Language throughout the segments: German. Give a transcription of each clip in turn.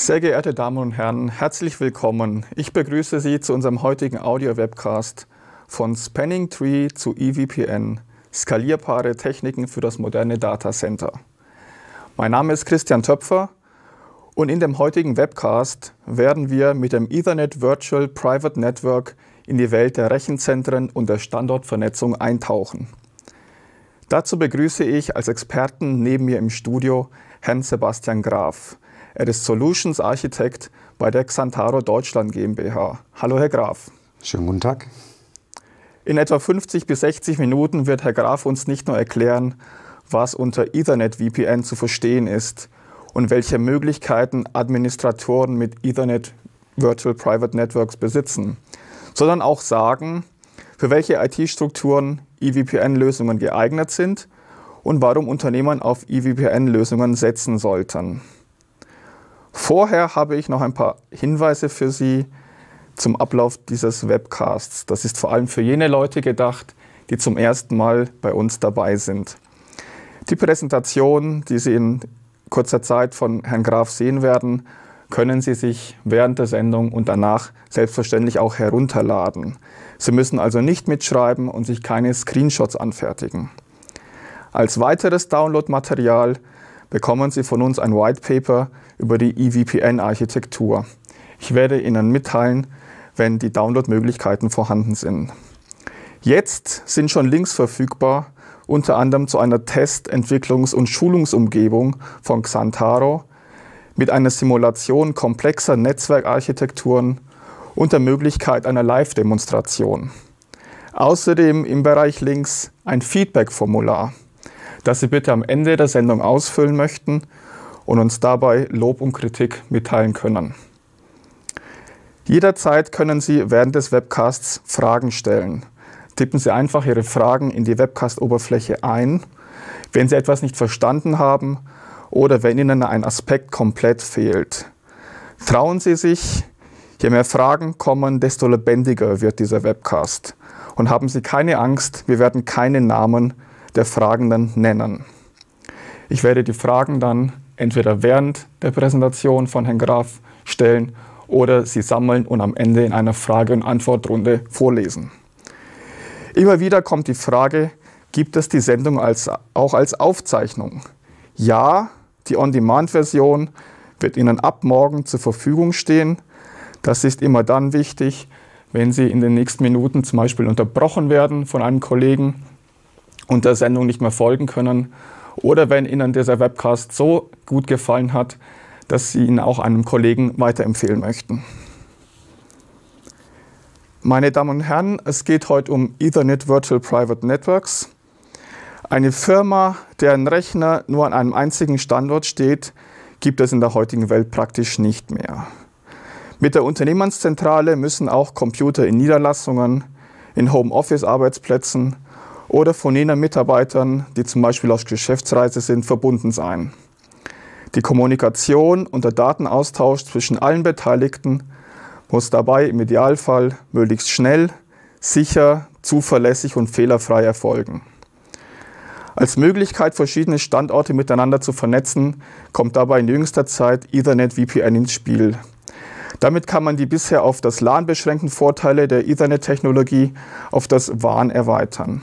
Sehr geehrte Damen und Herren, herzlich willkommen. Ich begrüße Sie zu unserem heutigen Audio-Webcast von Spanning Tree zu EVPN, skalierbare Techniken für das moderne Data Center. Mein Name ist Christian Töpfer und in dem heutigen Webcast werden wir mit dem Ethernet Virtual Private Network in die Welt der Rechenzentren und der Standortvernetzung eintauchen. Dazu begrüße ich als Experten neben mir im Studio Herrn Sebastian Graf. Er ist Solutions Architekt bei der Xantaro Deutschland GmbH. Hallo, Herr Graf. Schönen guten Tag. In etwa 50 bis 60 Minuten wird Herr Graf uns nicht nur erklären, was unter Ethernet VPN zu verstehen ist und welche Möglichkeiten Administratoren mit Ethernet Virtual Private Networks besitzen, sondern auch sagen, für welche IT-Strukturen EVPN-Lösungen geeignet sind und warum Unternehmen auf EVPN-Lösungen setzen sollten. Vorher habe ich noch ein paar Hinweise für Sie zum Ablauf dieses Webcasts. Das ist vor allem für jene Leute gedacht, die zum ersten Mal bei uns dabei sind. Die Präsentation, die Sie in kurzer Zeit von Herrn Graf sehen werden, können Sie sich während der Sendung und danach selbstverständlich auch herunterladen. Sie müssen also nicht mitschreiben und sich keine Screenshots anfertigen. Als weiteres Downloadmaterial bekommen Sie von uns ein White Paper über die EVPN-Architektur. Ich werde Ihnen mitteilen, wenn die Downloadmöglichkeiten vorhanden sind. Jetzt sind schon Links verfügbar, unter anderem zu einer Test-, Entwicklungs- und Schulungsumgebung von Xantaro mit einer Simulation komplexer Netzwerkarchitekturen und der Möglichkeit einer Live-Demonstration. Außerdem im Bereich Links ein Feedback-Formular das Sie bitte am Ende der Sendung ausfüllen möchten und uns dabei Lob und Kritik mitteilen können. Jederzeit können Sie während des Webcasts Fragen stellen. Tippen Sie einfach Ihre Fragen in die Webcast-Oberfläche ein, wenn Sie etwas nicht verstanden haben oder wenn Ihnen ein Aspekt komplett fehlt. Trauen Sie sich, je mehr Fragen kommen, desto lebendiger wird dieser Webcast. Und haben Sie keine Angst, wir werden keine Namen der Fragenden nennen. Ich werde die Fragen dann entweder während der Präsentation von Herrn Graf stellen oder sie sammeln und am Ende in einer Frage- und Antwortrunde vorlesen. Immer wieder kommt die Frage, gibt es die Sendung als, auch als Aufzeichnung? Ja, die On-Demand-Version wird Ihnen ab morgen zur Verfügung stehen. Das ist immer dann wichtig, wenn Sie in den nächsten Minuten zum Beispiel unterbrochen werden von einem Kollegen und der Sendung nicht mehr folgen können. Oder wenn Ihnen dieser Webcast so gut gefallen hat, dass Sie ihn auch einem Kollegen weiterempfehlen möchten. Meine Damen und Herren, es geht heute um Ethernet Virtual Private Networks. Eine Firma, deren Rechner nur an einem einzigen Standort steht, gibt es in der heutigen Welt praktisch nicht mehr. Mit der Unternehmenszentrale müssen auch Computer in Niederlassungen, in Homeoffice-Arbeitsplätzen oder von jenen Mitarbeitern, die zum Beispiel aus Geschäftsreise sind, verbunden sein. Die Kommunikation und der Datenaustausch zwischen allen Beteiligten muss dabei im Idealfall möglichst schnell, sicher, zuverlässig und fehlerfrei erfolgen. Als Möglichkeit, verschiedene Standorte miteinander zu vernetzen, kommt dabei in jüngster Zeit Ethernet VPN ins Spiel. Damit kann man die bisher auf das LAN beschränkten Vorteile der Ethernet-Technologie auf das WAN erweitern.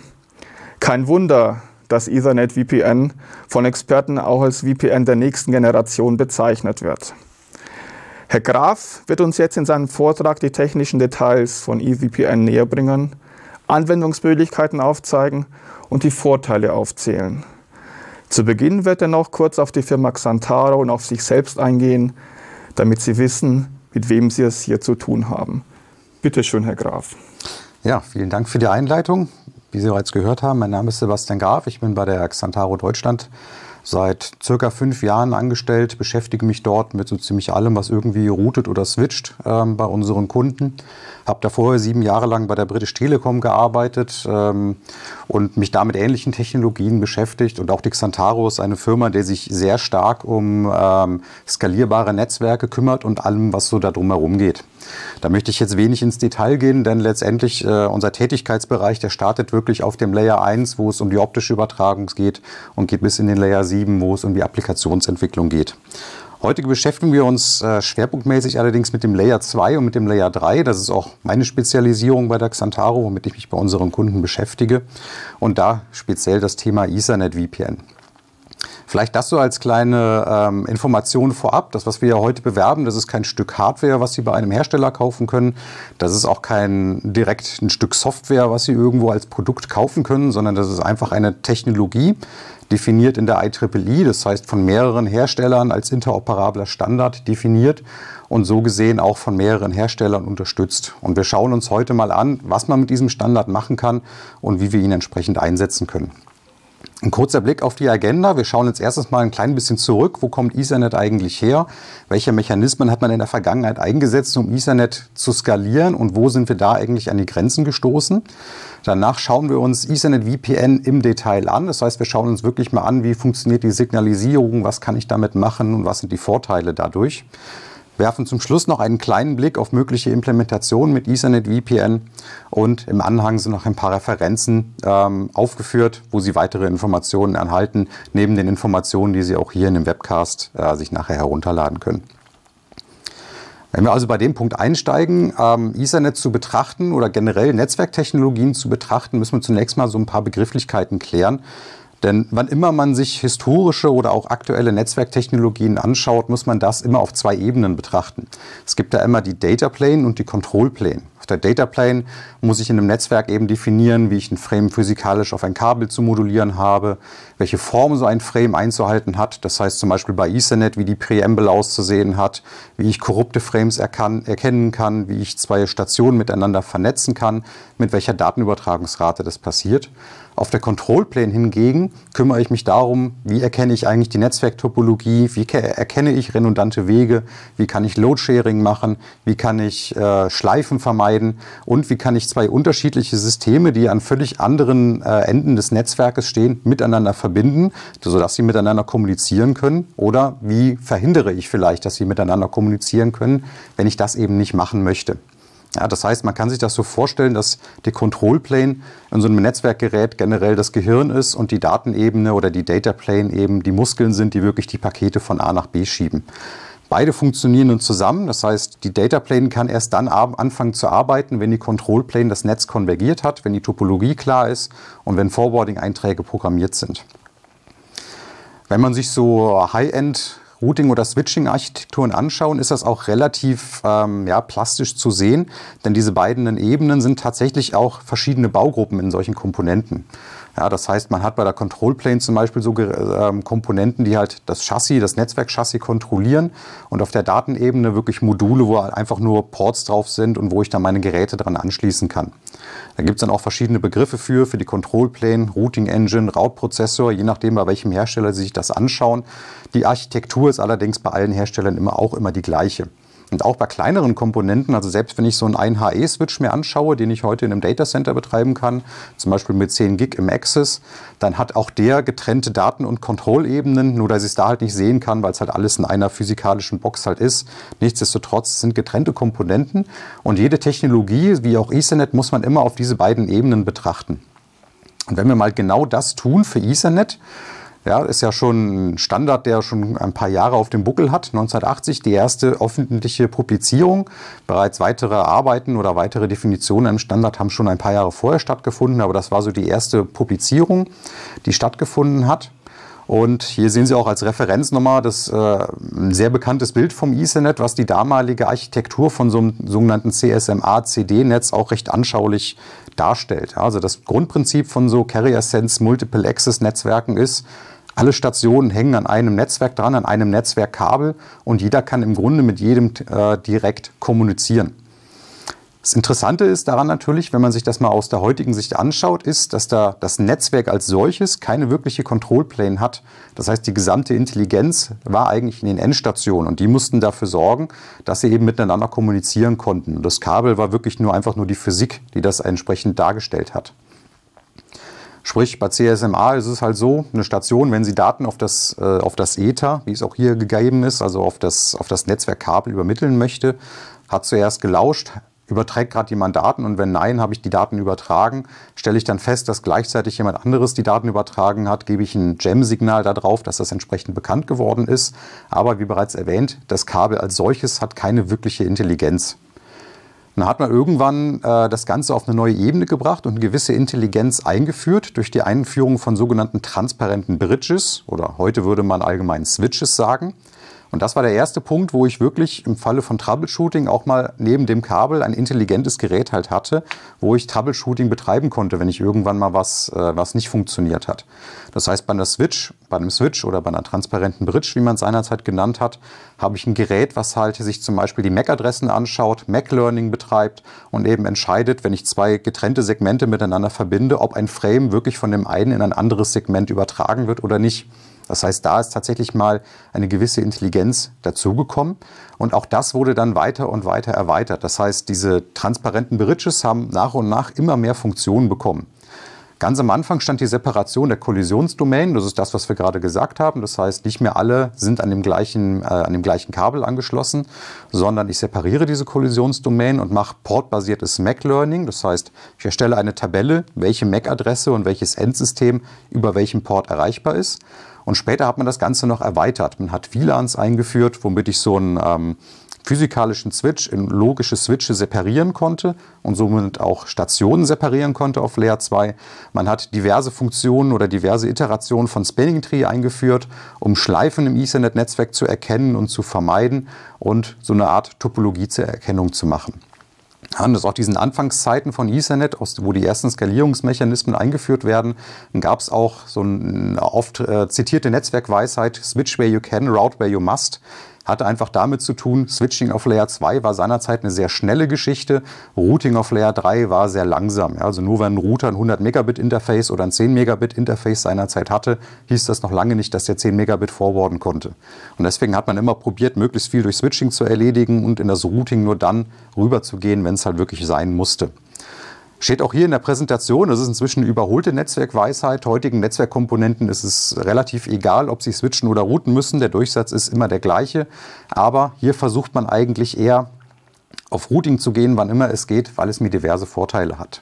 Kein Wunder, dass Ethernet VPN von Experten auch als VPN der nächsten Generation bezeichnet wird. Herr Graf wird uns jetzt in seinem Vortrag die technischen Details von eVPN näher bringen, Anwendungsmöglichkeiten aufzeigen und die Vorteile aufzählen. Zu Beginn wird er noch kurz auf die Firma Xantaro und auf sich selbst eingehen, damit Sie wissen, mit wem Sie es hier zu tun haben. Bitte schön, Herr Graf. Ja, vielen Dank für die Einleitung. Wie Sie bereits gehört haben, mein Name ist Sebastian Graf. Ich bin bei der Xantaro Deutschland seit circa fünf Jahren angestellt, beschäftige mich dort mit so ziemlich allem, was irgendwie routet oder switcht ähm, bei unseren Kunden. Habe davor sieben Jahre lang bei der British Telekom gearbeitet ähm, und mich da mit ähnlichen Technologien beschäftigt. Und auch die Xantaro ist eine Firma, die sich sehr stark um ähm, skalierbare Netzwerke kümmert und allem, was so da drumherum geht. Da möchte ich jetzt wenig ins Detail gehen, denn letztendlich äh, unser Tätigkeitsbereich, der startet wirklich auf dem Layer 1, wo es um die optische Übertragung geht und geht bis in den Layer 7, wo es um die Applikationsentwicklung geht. Heute beschäftigen wir uns äh, schwerpunktmäßig allerdings mit dem Layer 2 und mit dem Layer 3. Das ist auch meine Spezialisierung bei der Xantaro, womit ich mich bei unseren Kunden beschäftige. Und da speziell das Thema Ethernet VPN. Vielleicht das so als kleine ähm, Information vorab. Das, was wir ja heute bewerben, das ist kein Stück Hardware, was Sie bei einem Hersteller kaufen können. Das ist auch kein direkt ein Stück Software, was Sie irgendwo als Produkt kaufen können, sondern das ist einfach eine Technologie, definiert in der IEEE, e, das heißt von mehreren Herstellern als interoperabler Standard definiert und so gesehen auch von mehreren Herstellern unterstützt. Und wir schauen uns heute mal an, was man mit diesem Standard machen kann und wie wir ihn entsprechend einsetzen können. Ein kurzer Blick auf die Agenda. Wir schauen jetzt erstens mal ein klein bisschen zurück. Wo kommt Ethernet eigentlich her? Welche Mechanismen hat man in der Vergangenheit eingesetzt, um Ethernet zu skalieren? Und wo sind wir da eigentlich an die Grenzen gestoßen? Danach schauen wir uns Ethernet VPN im Detail an. Das heißt, wir schauen uns wirklich mal an, wie funktioniert die Signalisierung? Was kann ich damit machen? Und was sind die Vorteile dadurch? werfen zum Schluss noch einen kleinen Blick auf mögliche Implementationen mit Ethernet VPN und im Anhang sind noch ein paar Referenzen ähm, aufgeführt, wo Sie weitere Informationen erhalten, neben den Informationen, die Sie auch hier in dem Webcast äh, sich nachher herunterladen können. Wenn wir also bei dem Punkt einsteigen, ähm, Ethernet zu betrachten oder generell Netzwerktechnologien zu betrachten, müssen wir zunächst mal so ein paar Begrifflichkeiten klären. Denn wann immer man sich historische oder auch aktuelle Netzwerktechnologien anschaut, muss man das immer auf zwei Ebenen betrachten. Es gibt da immer die Data Plane und die Control Plane. Auf der Data Plane muss ich in einem Netzwerk eben definieren, wie ich ein Frame physikalisch auf ein Kabel zu modulieren habe, welche Form so ein Frame einzuhalten hat. Das heißt zum Beispiel bei Ethernet, wie die Präambel auszusehen hat, wie ich korrupte Frames erkennen kann, wie ich zwei Stationen miteinander vernetzen kann, mit welcher Datenübertragungsrate das passiert. Auf der Control Plane hingegen kümmere ich mich darum, wie erkenne ich eigentlich die Netzwerktopologie, wie erkenne ich redundante Wege, wie kann ich Load Sharing machen, wie kann ich äh, Schleifen vermeiden und wie kann ich zwei unterschiedliche Systeme, die an völlig anderen äh, Enden des Netzwerkes stehen, miteinander verbinden, sodass sie miteinander kommunizieren können oder wie verhindere ich vielleicht, dass sie miteinander kommunizieren können, wenn ich das eben nicht machen möchte. Ja, das heißt, man kann sich das so vorstellen, dass die Control Plane in so einem Netzwerkgerät generell das Gehirn ist und die Datenebene oder die Data Plane eben die Muskeln sind, die wirklich die Pakete von A nach B schieben. Beide funktionieren nun zusammen, das heißt, die Data Plane kann erst dann anfangen zu arbeiten, wenn die Control Plane das Netz konvergiert hat, wenn die Topologie klar ist und wenn Forwarding-Einträge programmiert sind. Wenn man sich so High-End Routing- oder Switching-Architekturen anschauen, ist das auch relativ ähm, ja, plastisch zu sehen, denn diese beiden Ebenen sind tatsächlich auch verschiedene Baugruppen in solchen Komponenten. Ja, das heißt, man hat bei der Control Plane zum Beispiel so äh, Komponenten, die halt das Chassis, das Netzwerkchassis kontrollieren und auf der Datenebene wirklich Module, wo halt einfach nur Ports drauf sind und wo ich dann meine Geräte dran anschließen kann. Da gibt es dann auch verschiedene Begriffe für, für die Control Plane, Routing Engine, Route Prozessor, je nachdem, bei welchem Hersteller Sie sich das anschauen. Die Architektur ist allerdings bei allen Herstellern immer auch immer die gleiche. Und auch bei kleineren Komponenten, also selbst wenn ich so einen 1HE-Switch mir anschaue, den ich heute in einem Datacenter betreiben kann, zum Beispiel mit 10 Gig im Access, dann hat auch der getrennte Daten- und Kontrollebenen, nur dass ich es da halt nicht sehen kann, weil es halt alles in einer physikalischen Box halt ist. Nichtsdestotrotz sind getrennte Komponenten und jede Technologie, wie auch Ethernet, muss man immer auf diese beiden Ebenen betrachten. Und wenn wir mal genau das tun für Ethernet, ja, ist ja schon ein Standard, der schon ein paar Jahre auf dem Buckel hat. 1980 die erste öffentliche Publizierung. Bereits weitere Arbeiten oder weitere Definitionen im Standard haben schon ein paar Jahre vorher stattgefunden, aber das war so die erste Publizierung, die stattgefunden hat. Und hier sehen Sie auch als Referenz nochmal das äh, ein sehr bekanntes Bild vom Ethernet, was die damalige Architektur von so einem sogenannten CSMA-CD-Netz auch recht anschaulich darstellt. Also das Grundprinzip von so Carrier Sense Multiple Access Netzwerken ist, alle Stationen hängen an einem Netzwerk dran, an einem Netzwerkkabel und jeder kann im Grunde mit jedem äh, direkt kommunizieren. Das Interessante ist daran natürlich, wenn man sich das mal aus der heutigen Sicht anschaut, ist, dass da das Netzwerk als solches keine wirkliche Kontrollpläne hat. Das heißt, die gesamte Intelligenz war eigentlich in den Endstationen und die mussten dafür sorgen, dass sie eben miteinander kommunizieren konnten. das Kabel war wirklich nur einfach nur die Physik, die das entsprechend dargestellt hat. Sprich, bei CSMA ist es halt so, eine Station, wenn sie Daten auf das, äh, auf das Ether, wie es auch hier gegeben ist, also auf das, auf das Netzwerkkabel übermitteln möchte, hat zuerst gelauscht, überträgt gerade jemand Daten und wenn nein, habe ich die Daten übertragen, stelle ich dann fest, dass gleichzeitig jemand anderes die Daten übertragen hat, gebe ich ein Gem-Signal darauf, dass das entsprechend bekannt geworden ist. Aber wie bereits erwähnt, das Kabel als solches hat keine wirkliche Intelligenz. Dann hat man irgendwann äh, das Ganze auf eine neue Ebene gebracht und eine gewisse Intelligenz eingeführt durch die Einführung von sogenannten transparenten Bridges oder heute würde man allgemein Switches sagen. Und das war der erste Punkt, wo ich wirklich im Falle von Troubleshooting auch mal neben dem Kabel ein intelligentes Gerät halt hatte, wo ich Troubleshooting betreiben konnte, wenn ich irgendwann mal was, äh, was nicht funktioniert hat. Das heißt, bei einer Switch bei einem Switch oder bei einer transparenten Bridge, wie man es seinerzeit genannt hat, habe ich ein Gerät, was halt sich zum Beispiel die MAC-Adressen anschaut, MAC-Learning betreibt und eben entscheidet, wenn ich zwei getrennte Segmente miteinander verbinde, ob ein Frame wirklich von dem einen in ein anderes Segment übertragen wird oder nicht. Das heißt, da ist tatsächlich mal eine gewisse Intelligenz dazugekommen. Und auch das wurde dann weiter und weiter erweitert. Das heißt, diese transparenten Bridges haben nach und nach immer mehr Funktionen bekommen. Ganz am Anfang stand die Separation der Kollisionsdomänen. Das ist das, was wir gerade gesagt haben. Das heißt, nicht mehr alle sind an dem gleichen, äh, an dem gleichen Kabel angeschlossen, sondern ich separiere diese Kollisionsdomänen und mache portbasiertes MAC-Learning. Das heißt, ich erstelle eine Tabelle, welche MAC-Adresse und welches Endsystem über welchen Port erreichbar ist. Und später hat man das Ganze noch erweitert. Man hat VLANs eingeführt, womit ich so ein ähm, physikalischen Switch in logische Switche separieren konnte und somit auch Stationen separieren konnte auf Layer 2. Man hat diverse Funktionen oder diverse Iterationen von Spanning Tree eingeführt, um Schleifen im Ethernet-Netzwerk zu erkennen und zu vermeiden und so eine Art Topologie zur Erkennung zu machen. Ja, und aus auch diesen Anfangszeiten von Ethernet, wo die ersten Skalierungsmechanismen eingeführt werden, gab es auch so eine oft äh, zitierte Netzwerkweisheit, Switch where you can, route where you must hatte einfach damit zu tun, Switching auf Layer 2 war seinerzeit eine sehr schnelle Geschichte, Routing auf Layer 3 war sehr langsam. Ja, also nur wenn ein Router ein 100 Megabit Interface oder ein 10 Megabit Interface seinerzeit hatte, hieß das noch lange nicht, dass der 10 Megabit forwarden konnte. Und deswegen hat man immer probiert, möglichst viel durch Switching zu erledigen und in das Routing nur dann rüberzugehen, wenn es halt wirklich sein musste. Steht auch hier in der Präsentation, das ist inzwischen überholte Netzwerkweisheit. Heutigen Netzwerkkomponenten ist es relativ egal, ob sie switchen oder routen müssen. Der Durchsatz ist immer der gleiche. Aber hier versucht man eigentlich eher auf Routing zu gehen, wann immer es geht, weil es mir diverse Vorteile hat.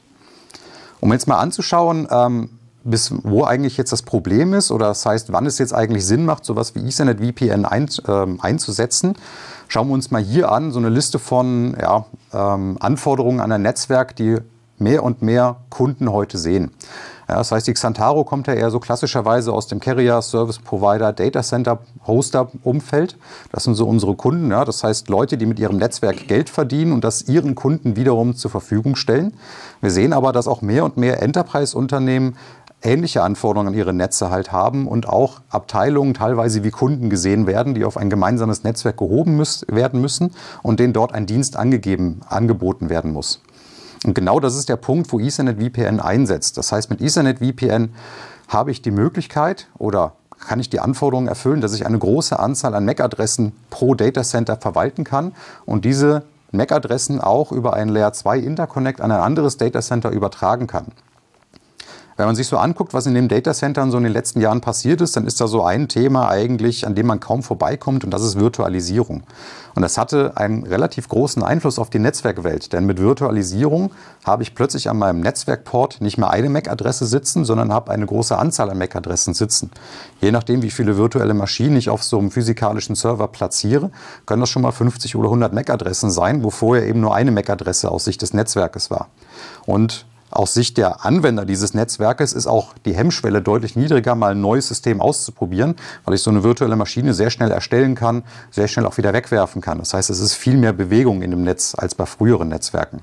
Um jetzt mal anzuschauen, ähm, bis wo eigentlich jetzt das Problem ist oder das heißt, wann es jetzt eigentlich Sinn macht, sowas wie Ethernet VPN ein, äh, einzusetzen. Schauen wir uns mal hier an, so eine Liste von ja, ähm, Anforderungen an ein Netzwerk, die mehr und mehr Kunden heute sehen. Ja, das heißt, die Xantaro kommt ja eher so klassischerweise aus dem Carrier, Service Provider, Data Center, Hoster Umfeld. Das sind so unsere Kunden. Ja. Das heißt, Leute, die mit ihrem Netzwerk Geld verdienen und das ihren Kunden wiederum zur Verfügung stellen. Wir sehen aber, dass auch mehr und mehr Enterprise-Unternehmen ähnliche Anforderungen an ihre Netze halt haben und auch Abteilungen teilweise wie Kunden gesehen werden, die auf ein gemeinsames Netzwerk gehoben müssen, werden müssen und denen dort ein Dienst angegeben, angeboten werden muss. Und genau das ist der Punkt, wo Ethernet VPN einsetzt. Das heißt, mit Ethernet VPN habe ich die Möglichkeit oder kann ich die Anforderungen erfüllen, dass ich eine große Anzahl an MAC-Adressen pro Datacenter verwalten kann und diese MAC-Adressen auch über einen Layer 2 Interconnect an ein anderes Datacenter übertragen kann. Wenn man sich so anguckt, was in den Datacentern so in den letzten Jahren passiert ist, dann ist da so ein Thema eigentlich, an dem man kaum vorbeikommt, und das ist Virtualisierung. Und das hatte einen relativ großen Einfluss auf die Netzwerkwelt, denn mit Virtualisierung habe ich plötzlich an meinem Netzwerkport nicht mehr eine MAC-Adresse sitzen, sondern habe eine große Anzahl an MAC-Adressen sitzen. Je nachdem, wie viele virtuelle Maschinen ich auf so einem physikalischen Server platziere, können das schon mal 50 oder 100 MAC-Adressen sein, wo vorher eben nur eine MAC-Adresse aus Sicht des Netzwerkes war. Und aus Sicht der Anwender dieses Netzwerkes ist auch die Hemmschwelle deutlich niedriger, mal ein neues System auszuprobieren, weil ich so eine virtuelle Maschine sehr schnell erstellen kann, sehr schnell auch wieder wegwerfen kann. Das heißt, es ist viel mehr Bewegung in dem Netz als bei früheren Netzwerken.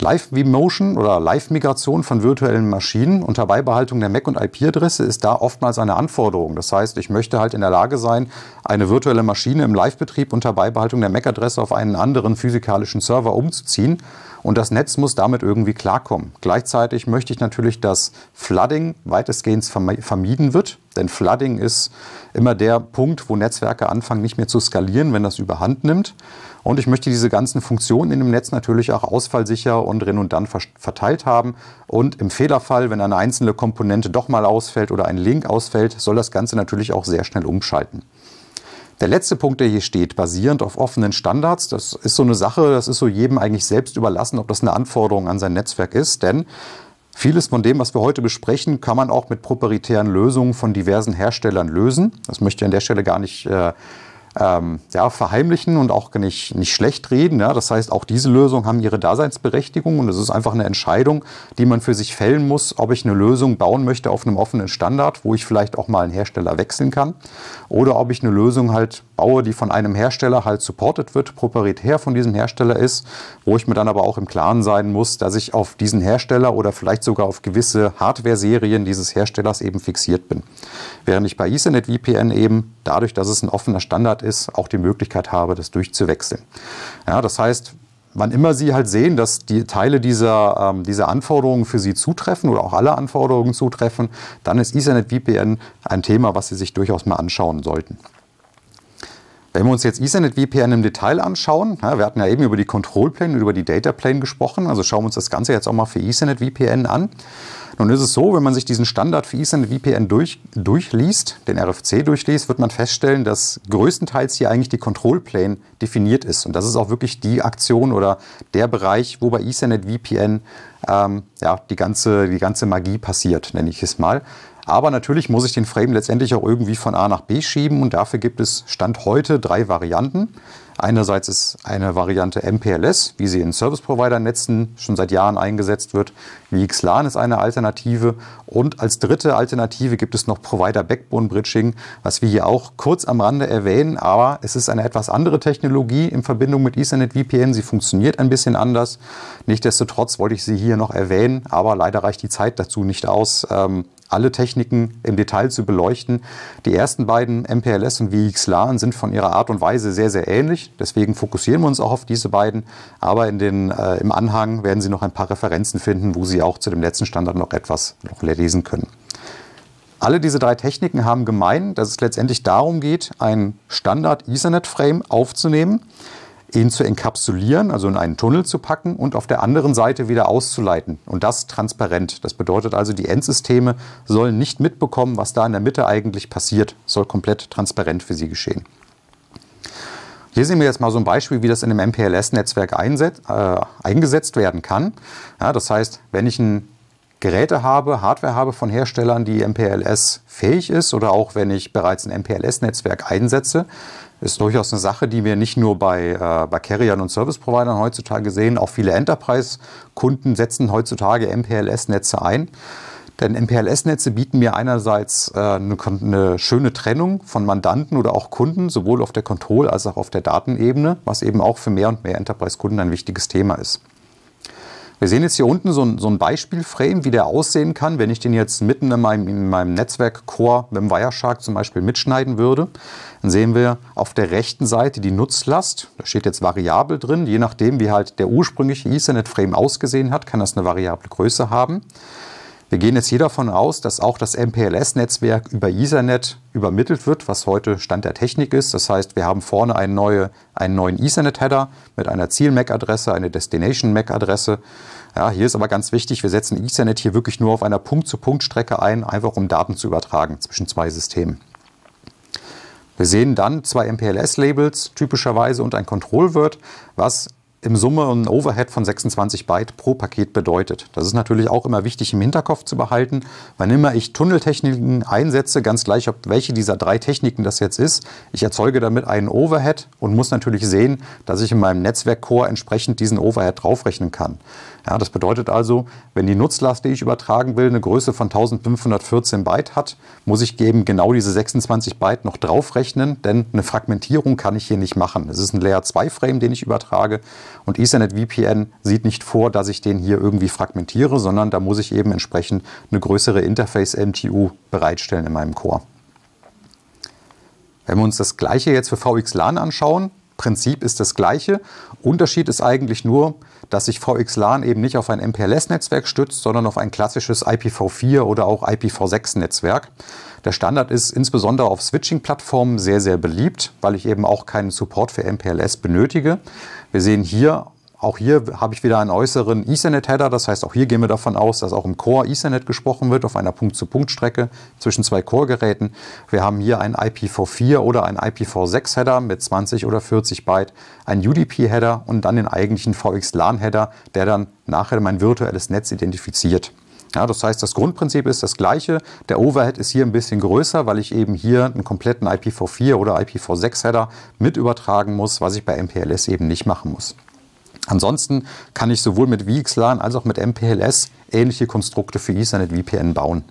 Live-V-Motion oder Live-Migration von virtuellen Maschinen unter Beibehaltung der MAC- und IP-Adresse ist da oftmals eine Anforderung. Das heißt, ich möchte halt in der Lage sein, eine virtuelle Maschine im Live-Betrieb unter Beibehaltung der MAC-Adresse auf einen anderen physikalischen Server umzuziehen. Und das Netz muss damit irgendwie klarkommen. Gleichzeitig möchte ich natürlich, dass Flooding weitestgehend vermieden wird. Denn Flooding ist immer der Punkt, wo Netzwerke anfangen, nicht mehr zu skalieren, wenn das überhand nimmt. Und ich möchte diese ganzen Funktionen in dem Netz natürlich auch ausfallsicher und redundant verteilt haben. Und im Fehlerfall, wenn eine einzelne Komponente doch mal ausfällt oder ein Link ausfällt, soll das Ganze natürlich auch sehr schnell umschalten. Der letzte Punkt, der hier steht, basierend auf offenen Standards, das ist so eine Sache, das ist so jedem eigentlich selbst überlassen, ob das eine Anforderung an sein Netzwerk ist, denn Vieles von dem, was wir heute besprechen, kann man auch mit proprietären Lösungen von diversen Herstellern lösen. Das möchte ich an der Stelle gar nicht äh, ähm, ja, verheimlichen und auch nicht, nicht schlecht reden. Ja? Das heißt, auch diese Lösungen haben ihre Daseinsberechtigung und es ist einfach eine Entscheidung, die man für sich fällen muss, ob ich eine Lösung bauen möchte auf einem offenen Standard, wo ich vielleicht auch mal einen Hersteller wechseln kann oder ob ich eine Lösung halt baue, die von einem Hersteller halt supported wird, proprietär von diesem Hersteller ist, wo ich mir dann aber auch im Klaren sein muss, dass ich auf diesen Hersteller oder vielleicht sogar auf gewisse Hardware-Serien dieses Herstellers eben fixiert bin. Während ich bei Ethernet VPN eben dadurch, dass es ein offener Standard ist, ist, auch die Möglichkeit habe, das durchzuwechseln. Ja, das heißt, wann immer Sie halt sehen, dass die Teile dieser, ähm, dieser Anforderungen für Sie zutreffen oder auch alle Anforderungen zutreffen, dann ist Ethernet VPN ein Thema, was Sie sich durchaus mal anschauen sollten. Wenn wir uns jetzt Ethernet VPN im Detail anschauen, ja, wir hatten ja eben über die Control Plane und über die Data Plane gesprochen, also schauen wir uns das Ganze jetzt auch mal für Ethernet VPN an. Nun ist es so, wenn man sich diesen Standard für Ethernet VPN durch, durchliest, den RFC durchliest, wird man feststellen, dass größtenteils hier eigentlich die Control Plane definiert ist. Und das ist auch wirklich die Aktion oder der Bereich, wo bei Ethernet VPN ähm, ja, die, ganze, die ganze Magie passiert, nenne ich es mal. Aber natürlich muss ich den Frame letztendlich auch irgendwie von A nach B schieben und dafür gibt es Stand heute drei Varianten. Einerseits ist eine Variante MPLS, wie sie in Service Provider Netzen schon seit Jahren eingesetzt wird. VXLAN ist eine Alternative und als dritte Alternative gibt es noch Provider Backbone Bridging, was wir hier auch kurz am Rande erwähnen, aber es ist eine etwas andere Technologie in Verbindung mit Ethernet VPN. Sie funktioniert ein bisschen anders. Nichtsdestotrotz wollte ich sie hier noch erwähnen, aber leider reicht die Zeit dazu nicht aus. Ähm, alle Techniken im Detail zu beleuchten. Die ersten beiden, MPLS und VXLAN, sind von ihrer Art und Weise sehr, sehr ähnlich. Deswegen fokussieren wir uns auch auf diese beiden. Aber in den, äh, im Anhang werden Sie noch ein paar Referenzen finden, wo Sie auch zu dem letzten Standard noch etwas noch lesen können. Alle diese drei Techniken haben gemein, dass es letztendlich darum geht, ein Standard Ethernet-Frame aufzunehmen ihn zu enkapsulieren, also in einen Tunnel zu packen und auf der anderen Seite wieder auszuleiten. Und das transparent. Das bedeutet also, die Endsysteme sollen nicht mitbekommen, was da in der Mitte eigentlich passiert. Es soll komplett transparent für sie geschehen. Hier sehen wir jetzt mal so ein Beispiel, wie das in einem MPLS-Netzwerk äh, eingesetzt werden kann. Ja, das heißt, wenn ich ein Geräte habe, Hardware habe von Herstellern, die MPLS fähig ist oder auch wenn ich bereits ein MPLS-Netzwerk einsetze, ist durchaus eine Sache, die wir nicht nur bei, äh, bei Carriern und Service-Providern heutzutage sehen. Auch viele Enterprise-Kunden setzen heutzutage MPLS-Netze ein. Denn MPLS-Netze bieten mir einerseits äh, eine, eine, schöne Trennung von Mandanten oder auch Kunden, sowohl auf der Control- als auch auf der Datenebene, was eben auch für mehr und mehr Enterprise-Kunden ein wichtiges Thema ist. Wir sehen jetzt hier unten so ein, so ein Beispielframe, wie der aussehen kann, wenn ich den jetzt mitten in meinem, in meinem Netzwerk-Core mit dem Wireshark zum Beispiel mitschneiden würde. Dann sehen wir auf der rechten Seite die Nutzlast. Da steht jetzt variabel drin. Je nachdem, wie halt der ursprüngliche Ethernet-Frame ausgesehen hat, kann das eine variable Größe haben. Wir gehen jetzt hier davon aus, dass auch das MPLS-Netzwerk über Ethernet übermittelt wird, was heute Stand der Technik ist. Das heißt, wir haben vorne eine neue, einen neuen Ethernet-Header mit einer Ziel-MAC-Adresse, eine Destination-MAC-Adresse. Ja, hier ist aber ganz wichtig, wir setzen Ethernet hier wirklich nur auf einer Punkt-zu-Punkt-Strecke ein, einfach um Daten zu übertragen zwischen zwei Systemen. Wir sehen dann zwei MPLS-Labels typischerweise und ein Control-Word, was im Summe ein Overhead von 26 Byte pro Paket bedeutet. Das ist natürlich auch immer wichtig im Hinterkopf zu behalten. Wann immer ich Tunneltechniken einsetze, ganz gleich, ob welche dieser drei Techniken das jetzt ist, ich erzeuge damit einen Overhead und muss natürlich sehen, dass ich in meinem Netzwerkcore entsprechend diesen Overhead draufrechnen kann. Ja, das bedeutet also, wenn die Nutzlast, die ich übertragen will, eine Größe von 1514 Byte hat, muss ich eben genau diese 26 Byte noch draufrechnen, denn eine Fragmentierung kann ich hier nicht machen. Es ist ein Layer 2 Frame, den ich übertrage und Ethernet VPN sieht nicht vor, dass ich den hier irgendwie fragmentiere, sondern da muss ich eben entsprechend eine größere Interface MTU bereitstellen in meinem Core. Wenn wir uns das gleiche jetzt für VXLAN anschauen, Prinzip ist das gleiche. Unterschied ist eigentlich nur, dass sich VXLAN eben nicht auf ein MPLS-Netzwerk stützt, sondern auf ein klassisches IPv4 oder auch IPv6-Netzwerk. Der Standard ist insbesondere auf Switching-Plattformen sehr, sehr beliebt, weil ich eben auch keinen Support für MPLS benötige. Wir sehen hier auch hier habe ich wieder einen äußeren Ethernet-Header, das heißt, auch hier gehen wir davon aus, dass auch im Core Ethernet gesprochen wird, auf einer Punkt-zu-Punkt-Strecke zwischen zwei Core-Geräten. Wir haben hier einen IPv4 oder einen IPv6-Header mit 20 oder 40 Byte, einen UDP-Header und dann den eigentlichen VXLAN-Header, der dann nachher mein virtuelles Netz identifiziert. Ja, das heißt, das Grundprinzip ist das gleiche. Der Overhead ist hier ein bisschen größer, weil ich eben hier einen kompletten IPv4 oder IPv6-Header mit übertragen muss, was ich bei MPLS eben nicht machen muss. Ansonsten kann ich sowohl mit VXLAN als auch mit MPLS ähnliche Konstrukte für Ethernet VPN bauen.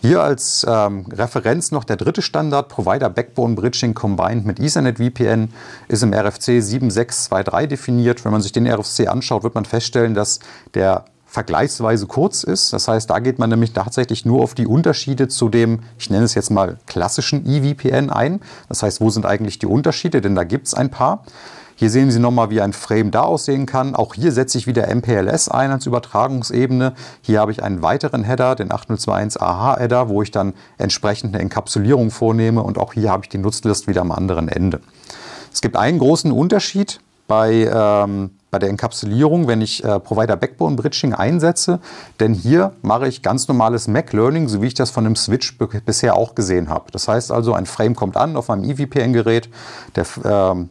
Hier als ähm, Referenz noch der dritte Standard, Provider Backbone Bridging combined mit Ethernet VPN, ist im RFC 7623 definiert. Wenn man sich den RFC anschaut, wird man feststellen, dass der vergleichsweise kurz ist. Das heißt, da geht man nämlich tatsächlich nur auf die Unterschiede zu dem, ich nenne es jetzt mal klassischen eVPN ein. Das heißt, wo sind eigentlich die Unterschiede? Denn da gibt es ein paar. Hier sehen Sie nochmal, wie ein Frame da aussehen kann. Auch hier setze ich wieder MPLS ein als Übertragungsebene. Hier habe ich einen weiteren Header, den 8021AH-Header, wo ich dann entsprechend eine Enkapsulierung vornehme und auch hier habe ich die Nutzlist wieder am anderen Ende. Es gibt einen großen Unterschied bei, ähm, bei der Enkapsulierung, wenn ich äh, Provider Backbone Bridging einsetze. Denn hier mache ich ganz normales Mac Learning, so wie ich das von einem Switch bisher auch gesehen habe. Das heißt also, ein Frame kommt an auf meinem eVPN-Gerät, der ähm,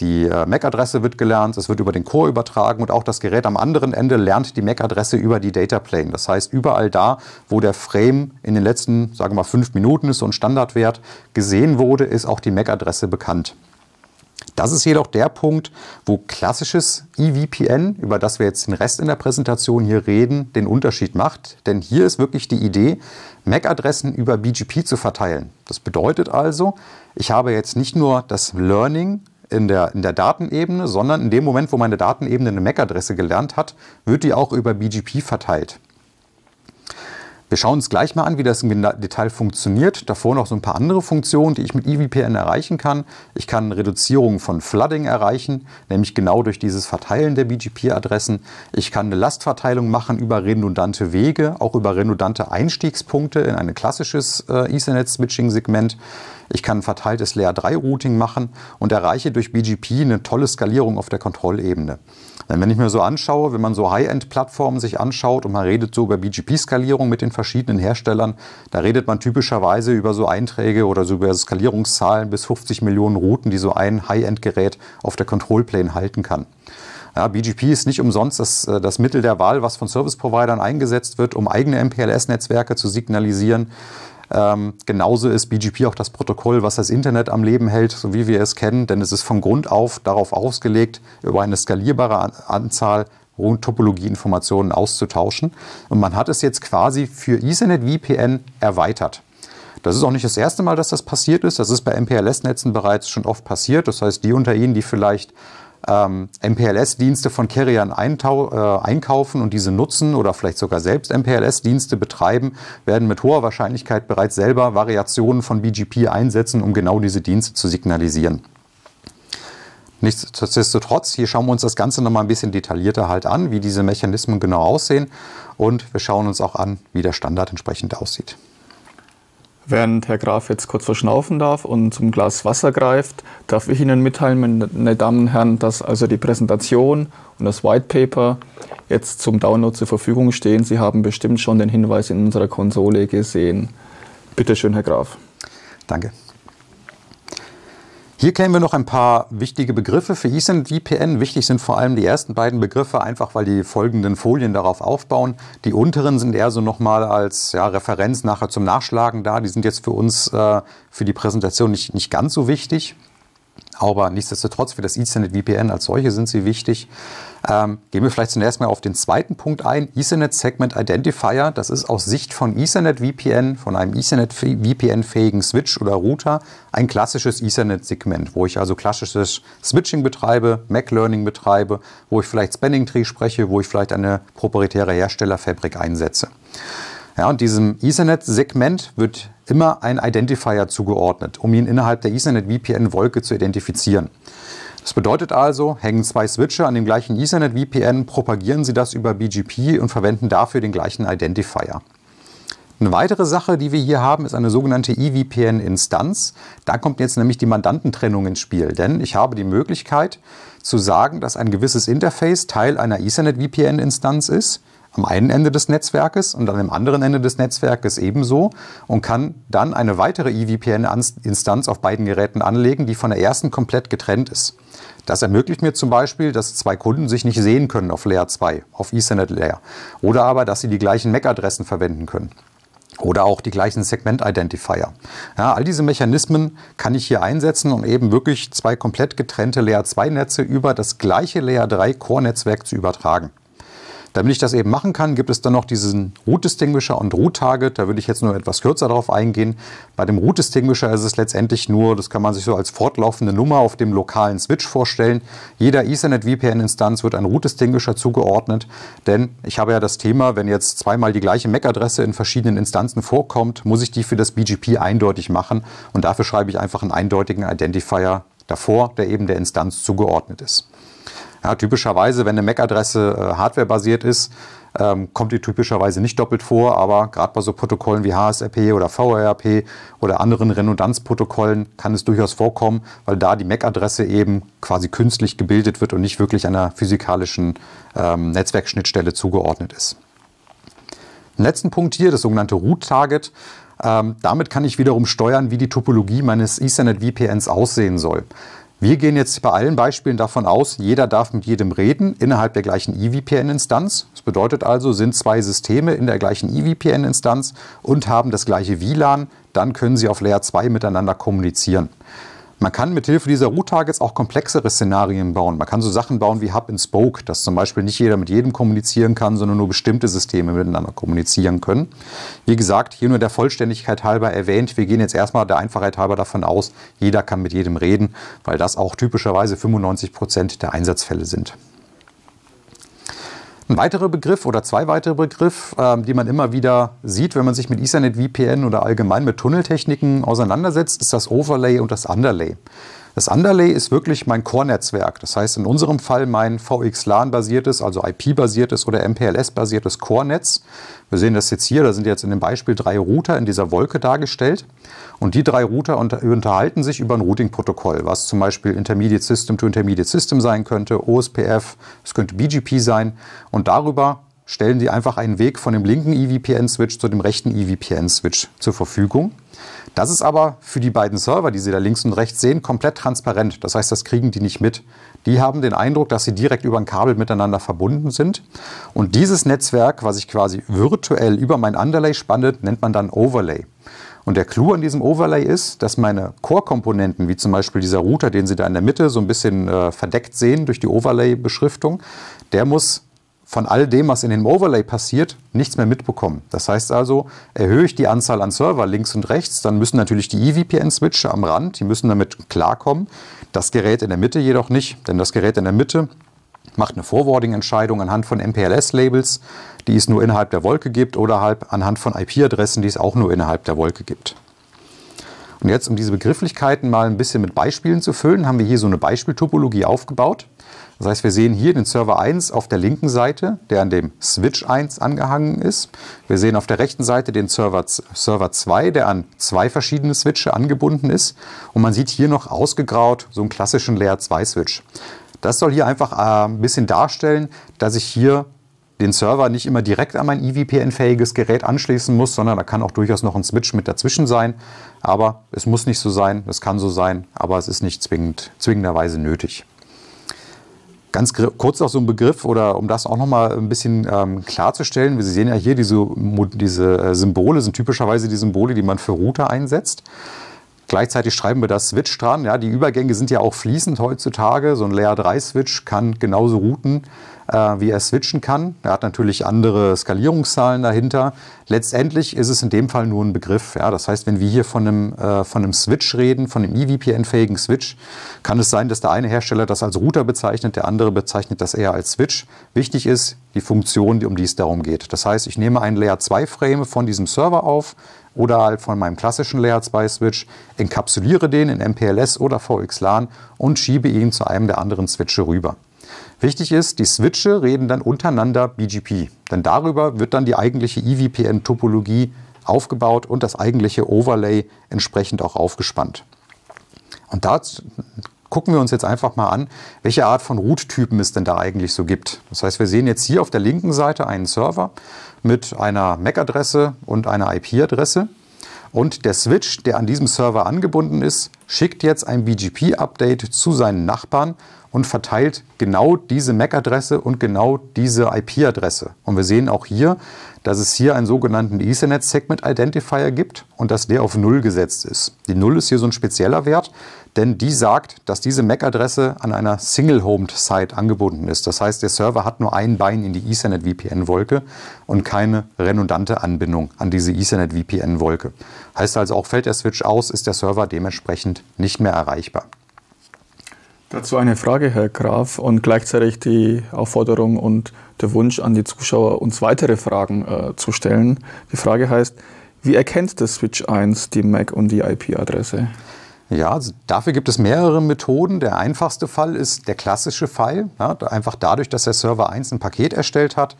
die äh, MAC-Adresse wird gelernt, es wird über den Core übertragen und auch das Gerät am anderen Ende lernt die MAC-Adresse über die Data Plane. Das heißt, überall da, wo der Frame in den letzten, sagen wir mal, fünf Minuten ist so Standardwert gesehen wurde, ist auch die MAC-Adresse bekannt. Das ist jedoch der Punkt, wo klassisches EVPN, über das wir jetzt den Rest in der Präsentation hier reden, den Unterschied macht. Denn hier ist wirklich die Idee, MAC-Adressen über BGP zu verteilen. Das bedeutet also, ich habe jetzt nicht nur das Learning in der, in der Datenebene, sondern in dem Moment, wo meine Datenebene eine MAC-Adresse gelernt hat, wird die auch über BGP verteilt. Wir schauen uns gleich mal an, wie das im Detail funktioniert. Davor noch so ein paar andere Funktionen, die ich mit EVPN erreichen kann. Ich kann Reduzierung von Flooding erreichen, nämlich genau durch dieses Verteilen der BGP-Adressen. Ich kann eine Lastverteilung machen über redundante Wege, auch über redundante Einstiegspunkte in ein klassisches äh, Ethernet-Switching-Segment. Ich kann verteiltes Layer 3-Routing machen und erreiche durch BGP eine tolle Skalierung auf der Kontrollebene. Denn wenn ich mir so anschaue, wenn man so High-End-Plattformen sich anschaut und man redet so über BGP-Skalierung mit den verschiedenen Herstellern, da redet man typischerweise über so Einträge oder so über Skalierungszahlen bis 50 Millionen Routen, die so ein High-End-Gerät auf der Control Plane halten kann. Ja, BGP ist nicht umsonst das, äh, das Mittel der Wahl, was von Service-Providern eingesetzt wird, um eigene MPLS-Netzwerke zu signalisieren. Ähm, genauso ist BGP auch das Protokoll, was das Internet am Leben hält, so wie wir es kennen, denn es ist von Grund auf darauf ausgelegt, über eine skalierbare Anzahl hohen Topologieinformationen auszutauschen. Und man hat es jetzt quasi für Ethernet VPN erweitert. Das ist auch nicht das erste Mal, dass das passiert ist. Das ist bei MPLS-Netzen bereits schon oft passiert. Das heißt, die unter Ihnen, die vielleicht ähm, MPLS-Dienste von Carriern äh, einkaufen und diese nutzen oder vielleicht sogar selbst MPLS-Dienste betreiben, werden mit hoher Wahrscheinlichkeit bereits selber Variationen von BGP einsetzen, um genau diese Dienste zu signalisieren. Nichtsdestotrotz, hier schauen wir uns das Ganze nochmal ein bisschen detaillierter halt an, wie diese Mechanismen genau aussehen und wir schauen uns auch an, wie der Standard entsprechend aussieht. Während Herr Graf jetzt kurz verschnaufen darf und zum Glas Wasser greift, darf ich Ihnen mitteilen, meine Damen und Herren, dass also die Präsentation und das White Paper jetzt zum Download zur Verfügung stehen. Sie haben bestimmt schon den Hinweis in unserer Konsole gesehen. Bitte schön, Herr Graf. Danke. Hier klären wir noch ein paar wichtige Begriffe für ISIN VPN. Wichtig sind vor allem die ersten beiden Begriffe, einfach weil die folgenden Folien darauf aufbauen. Die unteren sind eher so nochmal als ja, Referenz nachher zum Nachschlagen da. Die sind jetzt für uns äh, für die Präsentation nicht, nicht ganz so wichtig. Aber nichtsdestotrotz für das Ethernet VPN als solche sind sie wichtig. Ähm, gehen wir vielleicht zunächst mal auf den zweiten Punkt ein. Ethernet Segment Identifier, das ist aus Sicht von Ethernet VPN, von einem Ethernet VPN-fähigen Switch oder Router, ein klassisches Ethernet-Segment, wo ich also klassisches Switching betreibe, Mac-Learning betreibe, wo ich vielleicht Spanning Tree spreche, wo ich vielleicht eine proprietäre Herstellerfabrik einsetze. Ja, und diesem Ethernet-Segment wird immer ein Identifier zugeordnet, um ihn innerhalb der Ethernet VPN-Wolke zu identifizieren. Das bedeutet also, hängen zwei Switcher an dem gleichen Ethernet VPN, propagieren sie das über BGP und verwenden dafür den gleichen Identifier. Eine weitere Sache, die wir hier haben, ist eine sogenannte EVPN-Instanz. Da kommt jetzt nämlich die Mandantentrennung ins Spiel, denn ich habe die Möglichkeit zu sagen, dass ein gewisses Interface Teil einer Ethernet-VPN-Instanz ist am einen Ende des Netzwerkes und an dem anderen Ende des Netzwerkes ebenso und kann dann eine weitere EVPN-Instanz auf beiden Geräten anlegen, die von der ersten komplett getrennt ist. Das ermöglicht mir zum Beispiel, dass zwei Kunden sich nicht sehen können auf Layer 2, auf Ethernet Layer. Oder aber, dass sie die gleichen MAC-Adressen verwenden können. Oder auch die gleichen Segment-Identifier. Ja, all diese Mechanismen kann ich hier einsetzen, um eben wirklich zwei komplett getrennte Layer 2-Netze über das gleiche Layer 3 Core-Netzwerk zu übertragen. Damit ich das eben machen kann, gibt es dann noch diesen Root Distinguisher und Root Target. Da würde ich jetzt nur etwas kürzer darauf eingehen. Bei dem Root Distinguisher ist es letztendlich nur, das kann man sich so als fortlaufende Nummer auf dem lokalen Switch vorstellen. Jeder Ethernet VPN Instanz wird ein Root Distinguisher zugeordnet, denn ich habe ja das Thema, wenn jetzt zweimal die gleiche MAC-Adresse in verschiedenen Instanzen vorkommt, muss ich die für das BGP eindeutig machen und dafür schreibe ich einfach einen eindeutigen Identifier davor, der eben der Instanz zugeordnet ist. Ja, typischerweise, wenn eine MAC-Adresse äh, hardwarebasiert ist, ähm, kommt die typischerweise nicht doppelt vor, aber gerade bei so Protokollen wie HSRP oder VRP oder anderen Redundanzprotokollen kann es durchaus vorkommen, weil da die MAC-Adresse eben quasi künstlich gebildet wird und nicht wirklich einer physikalischen ähm, Netzwerkschnittstelle zugeordnet ist. Den letzten Punkt hier, das sogenannte Root-Target. Ähm, damit kann ich wiederum steuern, wie die Topologie meines Ethernet-VPNs aussehen soll. Wir gehen jetzt bei allen Beispielen davon aus, jeder darf mit jedem reden innerhalb der gleichen EVPN-Instanz. Das bedeutet also, sind zwei Systeme in der gleichen EVPN-Instanz und haben das gleiche WLAN, dann können sie auf Layer 2 miteinander kommunizieren. Man kann mit Hilfe dieser Root-Targets auch komplexere Szenarien bauen. Man kann so Sachen bauen wie Hub and Spoke, dass zum Beispiel nicht jeder mit jedem kommunizieren kann, sondern nur bestimmte Systeme miteinander kommunizieren können. Wie gesagt, hier nur der Vollständigkeit halber erwähnt, wir gehen jetzt erstmal der Einfachheit halber davon aus, jeder kann mit jedem reden, weil das auch typischerweise 95 Prozent der Einsatzfälle sind. Ein weiterer Begriff oder zwei weitere Begriffe, ähm, die man immer wieder sieht, wenn man sich mit Ethernet VPN oder allgemein mit Tunneltechniken auseinandersetzt, ist das Overlay und das Underlay. Das Underlay ist wirklich mein Core-Netzwerk. Das heißt in unserem Fall mein VXLAN-basiertes, also IP-basiertes oder MPLS-basiertes Core-Netz. Wir sehen das jetzt hier, da sind jetzt in dem Beispiel drei Router in dieser Wolke dargestellt. Und die drei Router unter unterhalten sich über ein Routing-Protokoll, was zum Beispiel Intermediate System to Intermediate System sein könnte, OSPF, es könnte BGP sein. Und darüber stellen sie einfach einen Weg von dem linken EVPN-Switch zu dem rechten EVPN-Switch zur Verfügung. Das ist aber für die beiden Server, die Sie da links und rechts sehen, komplett transparent. Das heißt, das kriegen die nicht mit. Die haben den Eindruck, dass sie direkt über ein Kabel miteinander verbunden sind. Und dieses Netzwerk, was ich quasi virtuell über mein Underlay spanne, nennt man dann Overlay. Und der Clou an diesem Overlay ist, dass meine Core-Komponenten, wie zum Beispiel dieser Router, den Sie da in der Mitte so ein bisschen äh, verdeckt sehen durch die Overlay-Beschriftung, der muss von all dem, was in dem Overlay passiert, nichts mehr mitbekommen. Das heißt also, erhöhe ich die Anzahl an Server links und rechts, dann müssen natürlich die eVPN-Switche am Rand, die müssen damit klarkommen. Das Gerät in der Mitte jedoch nicht, denn das Gerät in der Mitte macht eine Forwarding-Entscheidung anhand von MPLS-Labels, die es nur innerhalb der Wolke gibt, oder halt anhand von IP-Adressen, die es auch nur innerhalb der Wolke gibt. Und jetzt, um diese Begrifflichkeiten mal ein bisschen mit Beispielen zu füllen, haben wir hier so eine Beispieltopologie aufgebaut. Das heißt, wir sehen hier den Server 1 auf der linken Seite, der an dem Switch 1 angehangen ist. Wir sehen auf der rechten Seite den Server, Server 2, der an zwei verschiedene Switche angebunden ist. Und man sieht hier noch ausgegraut so einen klassischen Layer 2 Switch. Das soll hier einfach äh, ein bisschen darstellen, dass ich hier den Server nicht immer direkt an mein EVPN-fähiges Gerät anschließen muss, sondern da kann auch durchaus noch ein Switch mit dazwischen sein. Aber es muss nicht so sein, es kann so sein, aber es ist nicht zwingend, zwingenderweise nötig. Ganz kurz noch so ein Begriff oder um das auch noch mal ein bisschen ähm, klarzustellen. Sie sehen ja hier diese, diese äh, Symbole sind typischerweise die Symbole, die man für Router einsetzt. Gleichzeitig schreiben wir das Switch dran. Ja, die Übergänge sind ja auch fließend heutzutage. So ein Layer 3 Switch kann genauso routen äh, wie er switchen kann. Er hat natürlich andere Skalierungszahlen dahinter. Letztendlich ist es in dem Fall nur ein Begriff. Ja, das heißt, wenn wir hier von einem, äh, von einem Switch reden, von einem eVPN-fähigen Switch, kann es sein, dass der eine Hersteller das als Router bezeichnet, der andere bezeichnet das eher als Switch. Wichtig ist die Funktion, um die es darum geht. Das heißt, ich nehme einen Layer-2-Frame von diesem Server auf, oder halt von meinem klassischen Layer 2 Switch, enkapsuliere den in MPLS oder VXLAN und schiebe ihn zu einem der anderen Switche rüber. Wichtig ist, die Switche reden dann untereinander BGP, denn darüber wird dann die eigentliche EVPN-Topologie aufgebaut und das eigentliche Overlay entsprechend auch aufgespannt. Und da gucken wir uns jetzt einfach mal an, welche Art von Root-Typen es denn da eigentlich so gibt. Das heißt, wir sehen jetzt hier auf der linken Seite einen Server mit einer MAC-Adresse und einer IP-Adresse. Und der Switch, der an diesem Server angebunden ist, schickt jetzt ein BGP-Update zu seinen Nachbarn und verteilt genau diese MAC-Adresse und genau diese IP-Adresse. Und wir sehen auch hier, dass es hier einen sogenannten Ethernet Segment Identifier gibt und dass der auf 0 gesetzt ist. Die 0 ist hier so ein spezieller Wert, denn die sagt, dass diese MAC-Adresse an einer Single-Homed Site angebunden ist. Das heißt, der Server hat nur ein Bein in die Ethernet VPN-Wolke und keine redundante Anbindung an diese Ethernet VPN-Wolke. Heißt also, auch fällt der Switch aus, ist der Server dementsprechend nicht mehr erreichbar. Dazu eine Frage, Herr Graf, und gleichzeitig die Aufforderung und der Wunsch an die Zuschauer, uns weitere Fragen äh, zu stellen. Die Frage heißt, wie erkennt das Switch 1 die MAC und die IP-Adresse? Ja, also dafür gibt es mehrere Methoden. Der einfachste Fall ist der klassische Fall. Ja, einfach dadurch, dass der Server 1 ein Paket erstellt hat,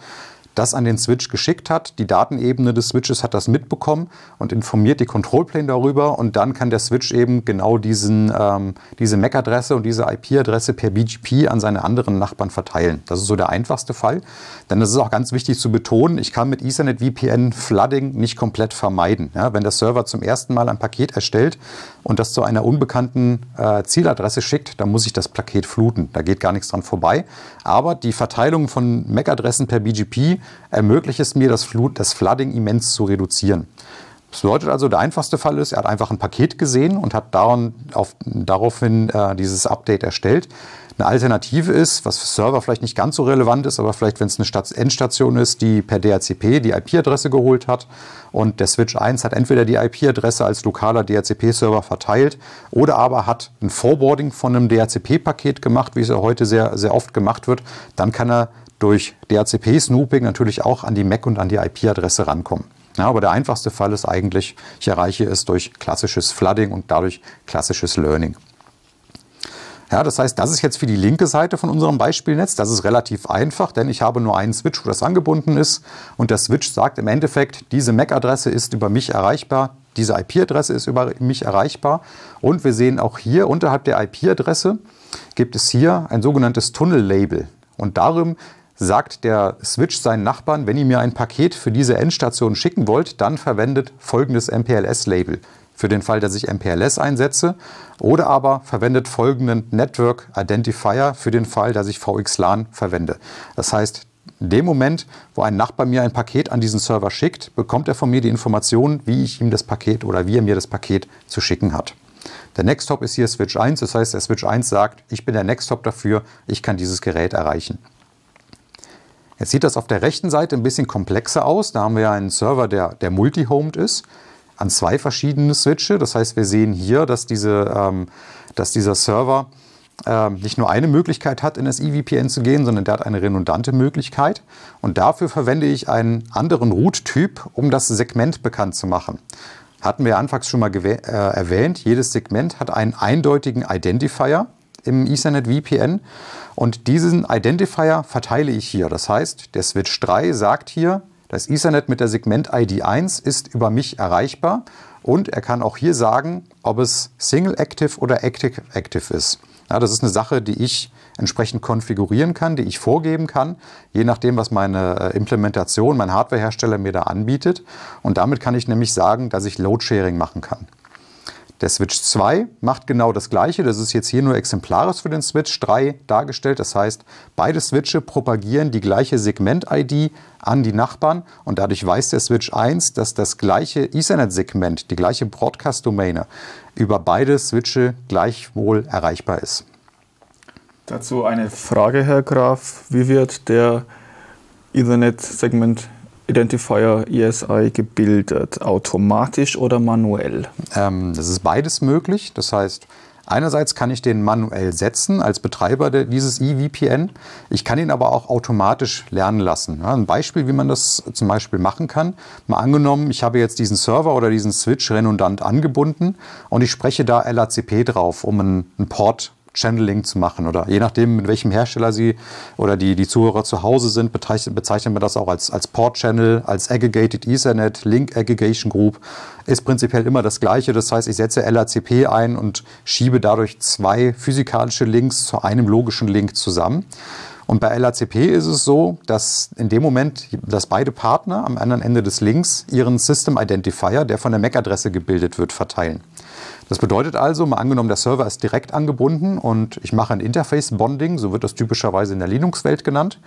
das an den Switch geschickt hat. Die Datenebene des Switches hat das mitbekommen und informiert die Control Plane darüber und dann kann der Switch eben genau diesen, ähm, diese MAC-Adresse und diese IP-Adresse per BGP an seine anderen Nachbarn verteilen. Das ist so der einfachste Fall. Denn das ist auch ganz wichtig zu betonen, ich kann mit Ethernet VPN Flooding nicht komplett vermeiden. Ja, wenn der Server zum ersten Mal ein Paket erstellt, und das zu einer unbekannten äh, Zieladresse schickt, dann muss ich das Paket fluten. Da geht gar nichts dran vorbei. Aber die Verteilung von MAC-Adressen per BGP ermöglicht es mir, das, Flut, das Flooding immens zu reduzieren. Das bedeutet also, der einfachste Fall ist, er hat einfach ein Paket gesehen und hat daran, auf, daraufhin äh, dieses Update erstellt. Eine Alternative ist, was für Server vielleicht nicht ganz so relevant ist, aber vielleicht, wenn es eine Stats Endstation ist, die per DHCP die IP-Adresse geholt hat und der Switch 1 hat entweder die IP-Adresse als lokaler DHCP-Server verteilt oder aber hat ein Forwarding von einem DHCP-Paket gemacht, wie es ja heute sehr, sehr oft gemacht wird, dann kann er durch DHCP-Snooping natürlich auch an die MAC und an die IP-Adresse rankommen. Ja, aber der einfachste Fall ist eigentlich, ich erreiche es durch klassisches Flooding und dadurch klassisches Learning. Ja, das heißt, das ist jetzt für die linke Seite von unserem Beispielnetz. Das ist relativ einfach, denn ich habe nur einen Switch, wo das angebunden ist. Und der Switch sagt im Endeffekt, diese MAC-Adresse ist über mich erreichbar, diese IP-Adresse ist über mich erreichbar. Und wir sehen auch hier unterhalb der IP-Adresse gibt es hier ein sogenanntes Tunnel-Label. Und darum sagt der Switch seinen Nachbarn, wenn ihr mir ein Paket für diese Endstation schicken wollt, dann verwendet folgendes MPLS-Label für den Fall, dass ich MPLS einsetze. Oder aber verwendet folgenden Network Identifier für den Fall, dass ich VXLAN verwende. Das heißt, in dem Moment, wo ein Nachbar mir ein Paket an diesen Server schickt, bekommt er von mir die Informationen, wie ich ihm das Paket oder wie er mir das Paket zu schicken hat. Der Next Nextop ist hier Switch 1, das heißt, der Switch 1 sagt, ich bin der Next Nextop dafür, ich kann dieses Gerät erreichen. Jetzt sieht das auf der rechten Seite ein bisschen komplexer aus. Da haben wir einen Server, der, der multihomed ist an zwei verschiedene Switche. Das heißt, wir sehen hier, dass, diese, ähm, dass dieser Server ähm, nicht nur eine Möglichkeit hat, in das eVPN zu gehen, sondern der hat eine redundante Möglichkeit. Und dafür verwende ich einen anderen Root-Typ, um das Segment bekannt zu machen. Hatten wir anfangs schon mal äh, erwähnt, jedes Segment hat einen eindeutigen Identifier im Ethernet VPN und diesen Identifier verteile ich hier. Das heißt, der Switch 3 sagt hier, das Ethernet mit der Segment-ID 1 ist über mich erreichbar und er kann auch hier sagen, ob es Single Active oder Active Active ist. Ja, das ist eine Sache, die ich entsprechend konfigurieren kann, die ich vorgeben kann, je nachdem, was meine äh, Implementation, mein Hardwarehersteller mir da anbietet. Und damit kann ich nämlich sagen, dass ich Load Sharing machen kann. Der Switch 2 macht genau das gleiche, das ist jetzt hier nur exemplarisch für den Switch 3 dargestellt, das heißt, beide Switche propagieren die gleiche Segment-ID an die Nachbarn und dadurch weiß der Switch 1, dass das gleiche Ethernet-Segment, die gleiche Broadcast-Domäne über beide Switche gleichwohl erreichbar ist. Dazu eine Frage, Herr Graf. Wie wird der Ethernet-Segment Identifier ESI gebildet, automatisch oder manuell? Ähm, das ist beides möglich. Das heißt, Einerseits kann ich den manuell setzen als Betreiber dieses eVPN. Ich kann ihn aber auch automatisch lernen lassen. ein Beispiel, wie man das zum Beispiel machen kann. Mal angenommen, ich habe jetzt diesen Server oder diesen Switch redundant angebunden und ich spreche da LACP drauf, um einen Port Channeling zu machen oder je nachdem, mit welchem Hersteller Sie oder die, die Zuhörer zu Hause sind, bezeichnet, bezeichnet man das auch als, als Port-Channel, als Aggregated Ethernet, Link Aggregation Group. Ist prinzipiell immer das Gleiche. Das heißt, ich setze LACP ein und schiebe dadurch zwei physikalische Links zu einem logischen Link zusammen. Und bei LACP ist es so, dass in dem Moment, dass beide Partner am anderen Ende des Links ihren System Identifier, der von der MAC-Adresse gebildet wird, verteilen. Das bedeutet also, mal angenommen, der Server ist direkt angebunden und ich mache ein Interface-Bonding, so wird das typischerweise in der Linux-Welt genannt,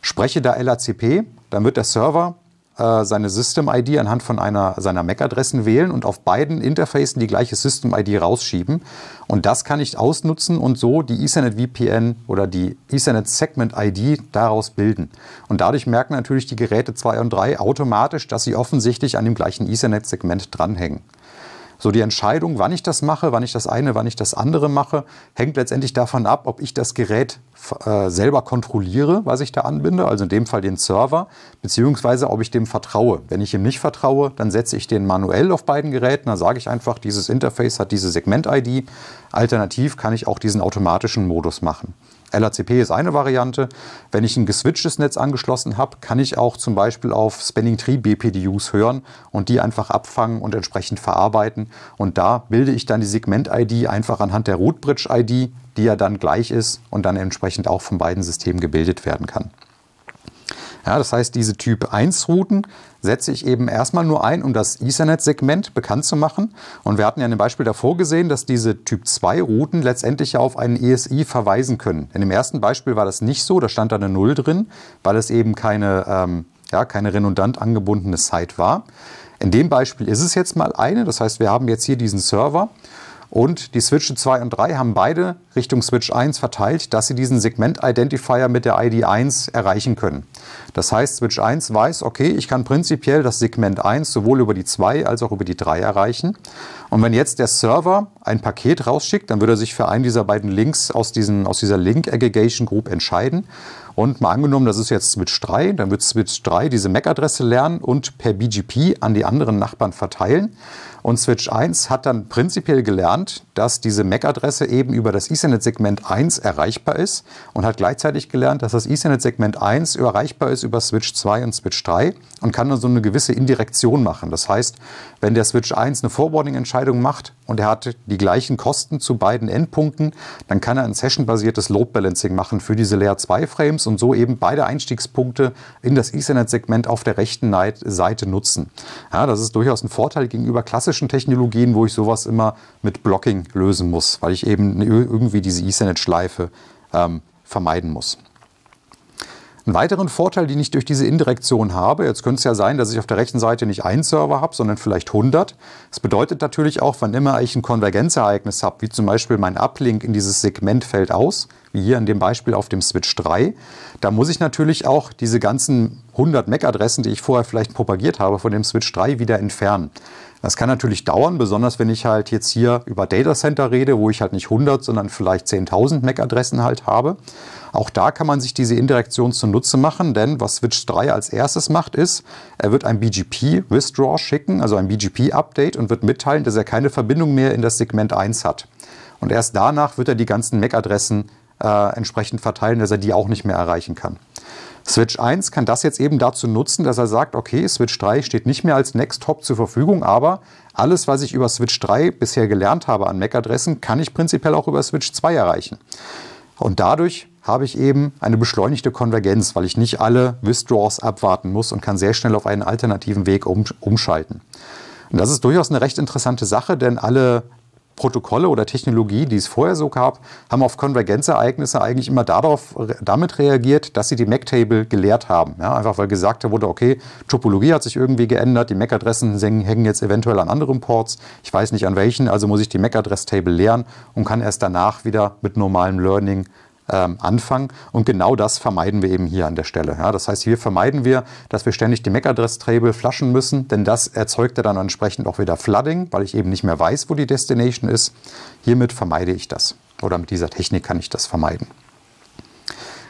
spreche da LACP, dann wird der Server äh, seine System-ID anhand von einer seiner MAC-Adressen wählen und auf beiden Interfacen die gleiche System-ID rausschieben. Und das kann ich ausnutzen und so die Ethernet VPN oder die Ethernet Segment ID daraus bilden. Und dadurch merken natürlich die Geräte 2 und 3 automatisch, dass sie offensichtlich an dem gleichen Ethernet Segment dranhängen. So die Entscheidung, wann ich das mache, wann ich das eine, wann ich das andere mache, hängt letztendlich davon ab, ob ich das Gerät äh, selber kontrolliere, was ich da anbinde, also in dem Fall den Server, beziehungsweise ob ich dem vertraue. Wenn ich ihm nicht vertraue, dann setze ich den manuell auf beiden Geräten, dann sage ich einfach, dieses Interface hat diese Segment-ID. Alternativ kann ich auch diesen automatischen Modus machen. LACP ist eine Variante. Wenn ich ein geswitchtes Netz angeschlossen habe, kann ich auch zum Beispiel auf Spanning Tree BPDUs hören und die einfach abfangen und entsprechend verarbeiten. Und da bilde ich dann die Segment-ID einfach anhand der Root Bridge-ID, die ja dann gleich ist und dann entsprechend auch von beiden Systemen gebildet werden kann. Ja, das heißt, diese Typ 1 Routen setze ich eben erstmal nur ein, um das Ethernet-Segment bekannt zu machen. Und wir hatten ja in dem Beispiel davor gesehen, dass diese Typ 2 Routen letztendlich ja auf einen ESI verweisen können. In dem ersten Beispiel war das nicht so, da stand da eine Null drin, weil es eben keine, ähm, ja, keine redundant angebundene Site war. In dem Beispiel ist es jetzt mal eine, das heißt, wir haben jetzt hier diesen Server und die Switche 2 und 3 haben beide Richtung Switch 1 verteilt, dass sie diesen Segment-Identifier mit der ID 1 erreichen können. Das heißt, Switch 1 weiß, okay, ich kann prinzipiell das Segment 1 sowohl über die 2 als auch über die 3 erreichen. Und wenn jetzt der Server ein Paket rausschickt, dann würde er sich für einen dieser beiden Links aus, diesen, aus dieser Link Aggregation Group entscheiden. Und mal angenommen, das ist jetzt Switch 3, dann wird Switch 3 diese MAC-Adresse lernen und per BGP an die anderen Nachbarn verteilen. Und Switch 1 hat dann prinzipiell gelernt, dass diese MAC-Adresse eben über das Ethernet-Segment 1 erreichbar ist und hat gleichzeitig gelernt, dass das Ethernet-Segment 1 erreichbar ist über Switch 2 und Switch 3 und kann dann so eine gewisse Indirektion machen. Das heißt, wenn der Switch 1 eine Forwarding-Entscheidung macht und er hat die gleichen Kosten zu beiden Endpunkten, dann kann er ein Session-basiertes Load Balancing machen für diese Layer 2 Frames und so eben beide Einstiegspunkte in das Ethernet-Segment auf der rechten Seite nutzen. Ja, das ist durchaus ein Vorteil gegenüber klassischen klassischen Technologien, wo ich sowas immer mit Blocking lösen muss, weil ich eben ne, irgendwie diese Ethernet-Schleife ähm, vermeiden muss. Einen weiteren Vorteil, den ich durch diese Indirektion habe, jetzt könnte es ja sein, dass ich auf der rechten Seite nicht einen Server habe, sondern vielleicht 100. Das bedeutet natürlich auch, wann immer ich ein Konvergenzereignis habe, wie zum Beispiel mein Uplink in dieses Segment fällt aus, wie hier in dem Beispiel auf dem Switch 3, da muss ich natürlich auch diese ganzen 100 MAC-Adressen, die ich vorher vielleicht propagiert habe, von dem Switch 3 wieder entfernen. Das kann natürlich dauern, besonders wenn ich halt jetzt hier über Datacenter rede, wo ich halt nicht 100, sondern vielleicht 10.000 MAC-Adressen halt habe. Auch da kann man sich diese Indirektion zunutze machen, denn was Switch 3 als erstes macht, ist, er wird ein BGP-Withdraw schicken, also ein BGP-Update und wird mitteilen, dass er keine Verbindung mehr in das Segment 1 hat. Und erst danach wird er die ganzen MAC-Adressen äh, entsprechend verteilen, dass er die auch nicht mehr erreichen kann. Switch 1 kann das jetzt eben dazu nutzen, dass er sagt, okay, Switch 3 steht nicht mehr als Next Hop zur Verfügung, aber alles, was ich über Switch 3 bisher gelernt habe an MAC-Adressen, kann ich prinzipiell auch über Switch 2 erreichen. Und dadurch habe ich eben eine beschleunigte Konvergenz, weil ich nicht alle Withdraws abwarten muss und kann sehr schnell auf einen alternativen Weg umschalten. Und das ist durchaus eine recht interessante Sache, denn alle Protokolle oder Technologie, die es vorher so gab, haben auf Konvergenzereignisse eigentlich immer darauf, damit reagiert, dass sie die MAC-Table geleert haben. Ja, einfach weil gesagt wurde, okay, Topologie hat sich irgendwie geändert, die MAC-Adressen hängen jetzt eventuell an anderen Ports, ich weiß nicht an welchen, also muss ich die MAC-Adress-Table leeren und kann erst danach wieder mit normalem Learning ähm, anfangen. Und genau das vermeiden wir eben hier an der Stelle. Ja, das heißt, hier vermeiden wir, dass wir ständig die MAC-Adress-Table flaschen müssen, denn das erzeugt ja dann entsprechend auch wieder Flooding, weil ich eben nicht mehr weiß, wo die Destination ist. Hiermit vermeide ich das. Oder mit dieser Technik kann ich das vermeiden.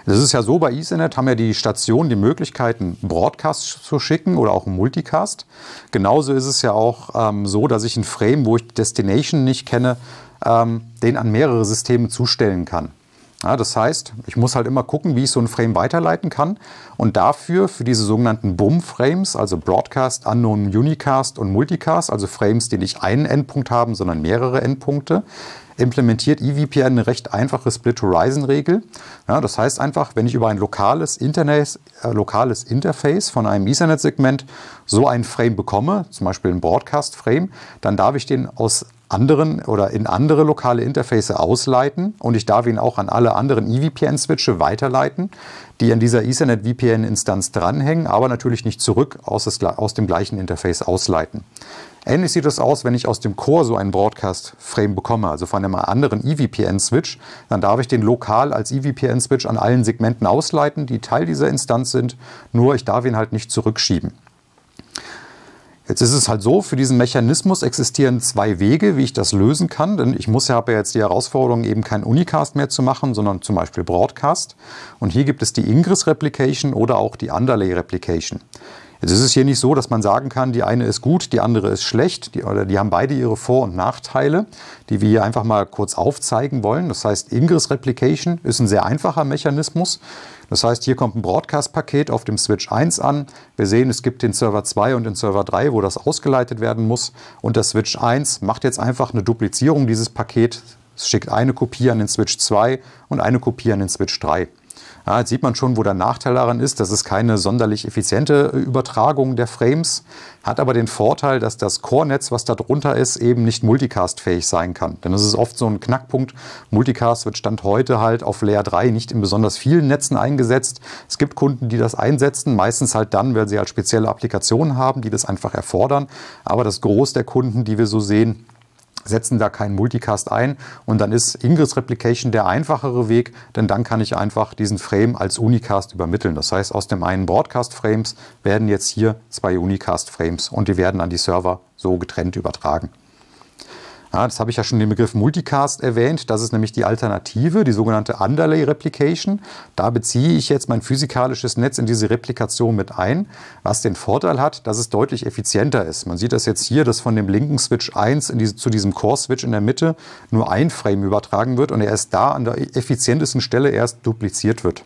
Das ist ja so, bei Ethernet haben ja die Stationen die Möglichkeiten, Broadcast zu schicken oder auch Multicast. Genauso ist es ja auch ähm, so, dass ich ein Frame, wo ich Destination nicht kenne, ähm, den an mehrere Systeme zustellen kann. Ja, das heißt, ich muss halt immer gucken, wie ich so ein Frame weiterleiten kann. Und dafür, für diese sogenannten BUM-Frames, also Broadcast, Unknown Unicast und Multicast, also Frames, die nicht einen Endpunkt haben, sondern mehrere Endpunkte, implementiert eVPN eine recht einfache Split-Horizon-Regel. Ja, das heißt einfach, wenn ich über ein lokales, Internet, äh, lokales Interface von einem Ethernet-Segment so einen Frame bekomme, zum Beispiel ein Broadcast-Frame, dann darf ich den aus anderen oder in andere lokale Interface ausleiten und ich darf ihn auch an alle anderen eVPN-Switche weiterleiten, die an dieser Ethernet VPN-Instanz dranhängen, aber natürlich nicht zurück aus, des, aus dem gleichen Interface ausleiten. Ähnlich sieht es aus, wenn ich aus dem Core so einen Broadcast-Frame bekomme, also von einem anderen eVPN-Switch, dann darf ich den lokal als eVPN-Switch an allen Segmenten ausleiten, die Teil dieser Instanz sind, nur ich darf ihn halt nicht zurückschieben. Jetzt ist es halt so, für diesen Mechanismus existieren zwei Wege, wie ich das lösen kann. Denn ich muss, ja, habe ja jetzt die Herausforderung, eben kein Unicast mehr zu machen, sondern zum Beispiel Broadcast. Und hier gibt es die Ingress Replication oder auch die Underlay Replication. Jetzt ist es hier nicht so, dass man sagen kann, die eine ist gut, die andere ist schlecht, die, oder die haben beide ihre Vor- und Nachteile, die wir hier einfach mal kurz aufzeigen wollen. Das heißt, Ingress Replication ist ein sehr einfacher Mechanismus. Das heißt, hier kommt ein Broadcast-Paket auf dem Switch 1 an. Wir sehen, es gibt den Server 2 und den Server 3, wo das ausgeleitet werden muss. Und der Switch 1 macht jetzt einfach eine Duplizierung dieses Pakets, Es schickt eine Kopie an den Switch 2 und eine Kopie an den Switch 3. Ja, jetzt sieht man schon, wo der Nachteil daran ist. Das ist keine sonderlich effiziente äh, Übertragung der Frames, hat aber den Vorteil, dass das Core-Netz, was da drunter ist, eben nicht multicast-fähig sein kann. Denn das ist oft so ein Knackpunkt. Multicast wird Stand heute halt auf Layer 3 nicht in besonders vielen Netzen eingesetzt. Es gibt Kunden, die das einsetzen, meistens halt dann, weil sie halt spezielle Applikationen haben, die das einfach erfordern. Aber das Groß der Kunden, die wir so sehen, setzen da keinen Multicast ein und dann ist Ingress Replication der einfachere Weg, denn dann kann ich einfach diesen Frame als Unicast übermitteln. Das heißt, aus dem einen Broadcast Frames werden jetzt hier zwei Unicast Frames und die werden an die Server so getrennt übertragen. Ja, ah, das habe ich ja schon den Begriff Multicast erwähnt. Das ist nämlich die Alternative, die sogenannte Underlay Replication. Da beziehe ich jetzt mein physikalisches Netz in diese Replikation mit ein, was den Vorteil hat, dass es deutlich effizienter ist. Man sieht das jetzt hier, dass von dem linken Switch 1 diese, zu diesem Core-Switch in der Mitte nur ein Frame übertragen wird und er erst da an der effizientesten Stelle erst dupliziert wird.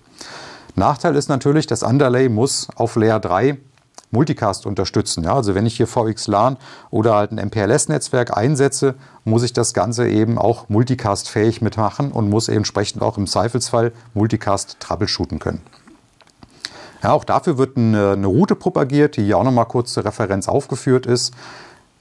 Nachteil ist natürlich, das Underlay muss auf Layer 3 Multicast unterstützen. Ja, also wenn ich hier VXLAN oder halt ein MPLS-Netzwerk einsetze, muss ich das Ganze eben auch multicast-fähig mitmachen und muss entsprechend auch im Zweifelsfall Multicast troubleshooten können. Ja, auch dafür wird eine, eine Route propagiert, die hier auch nochmal kurz zur Referenz aufgeführt ist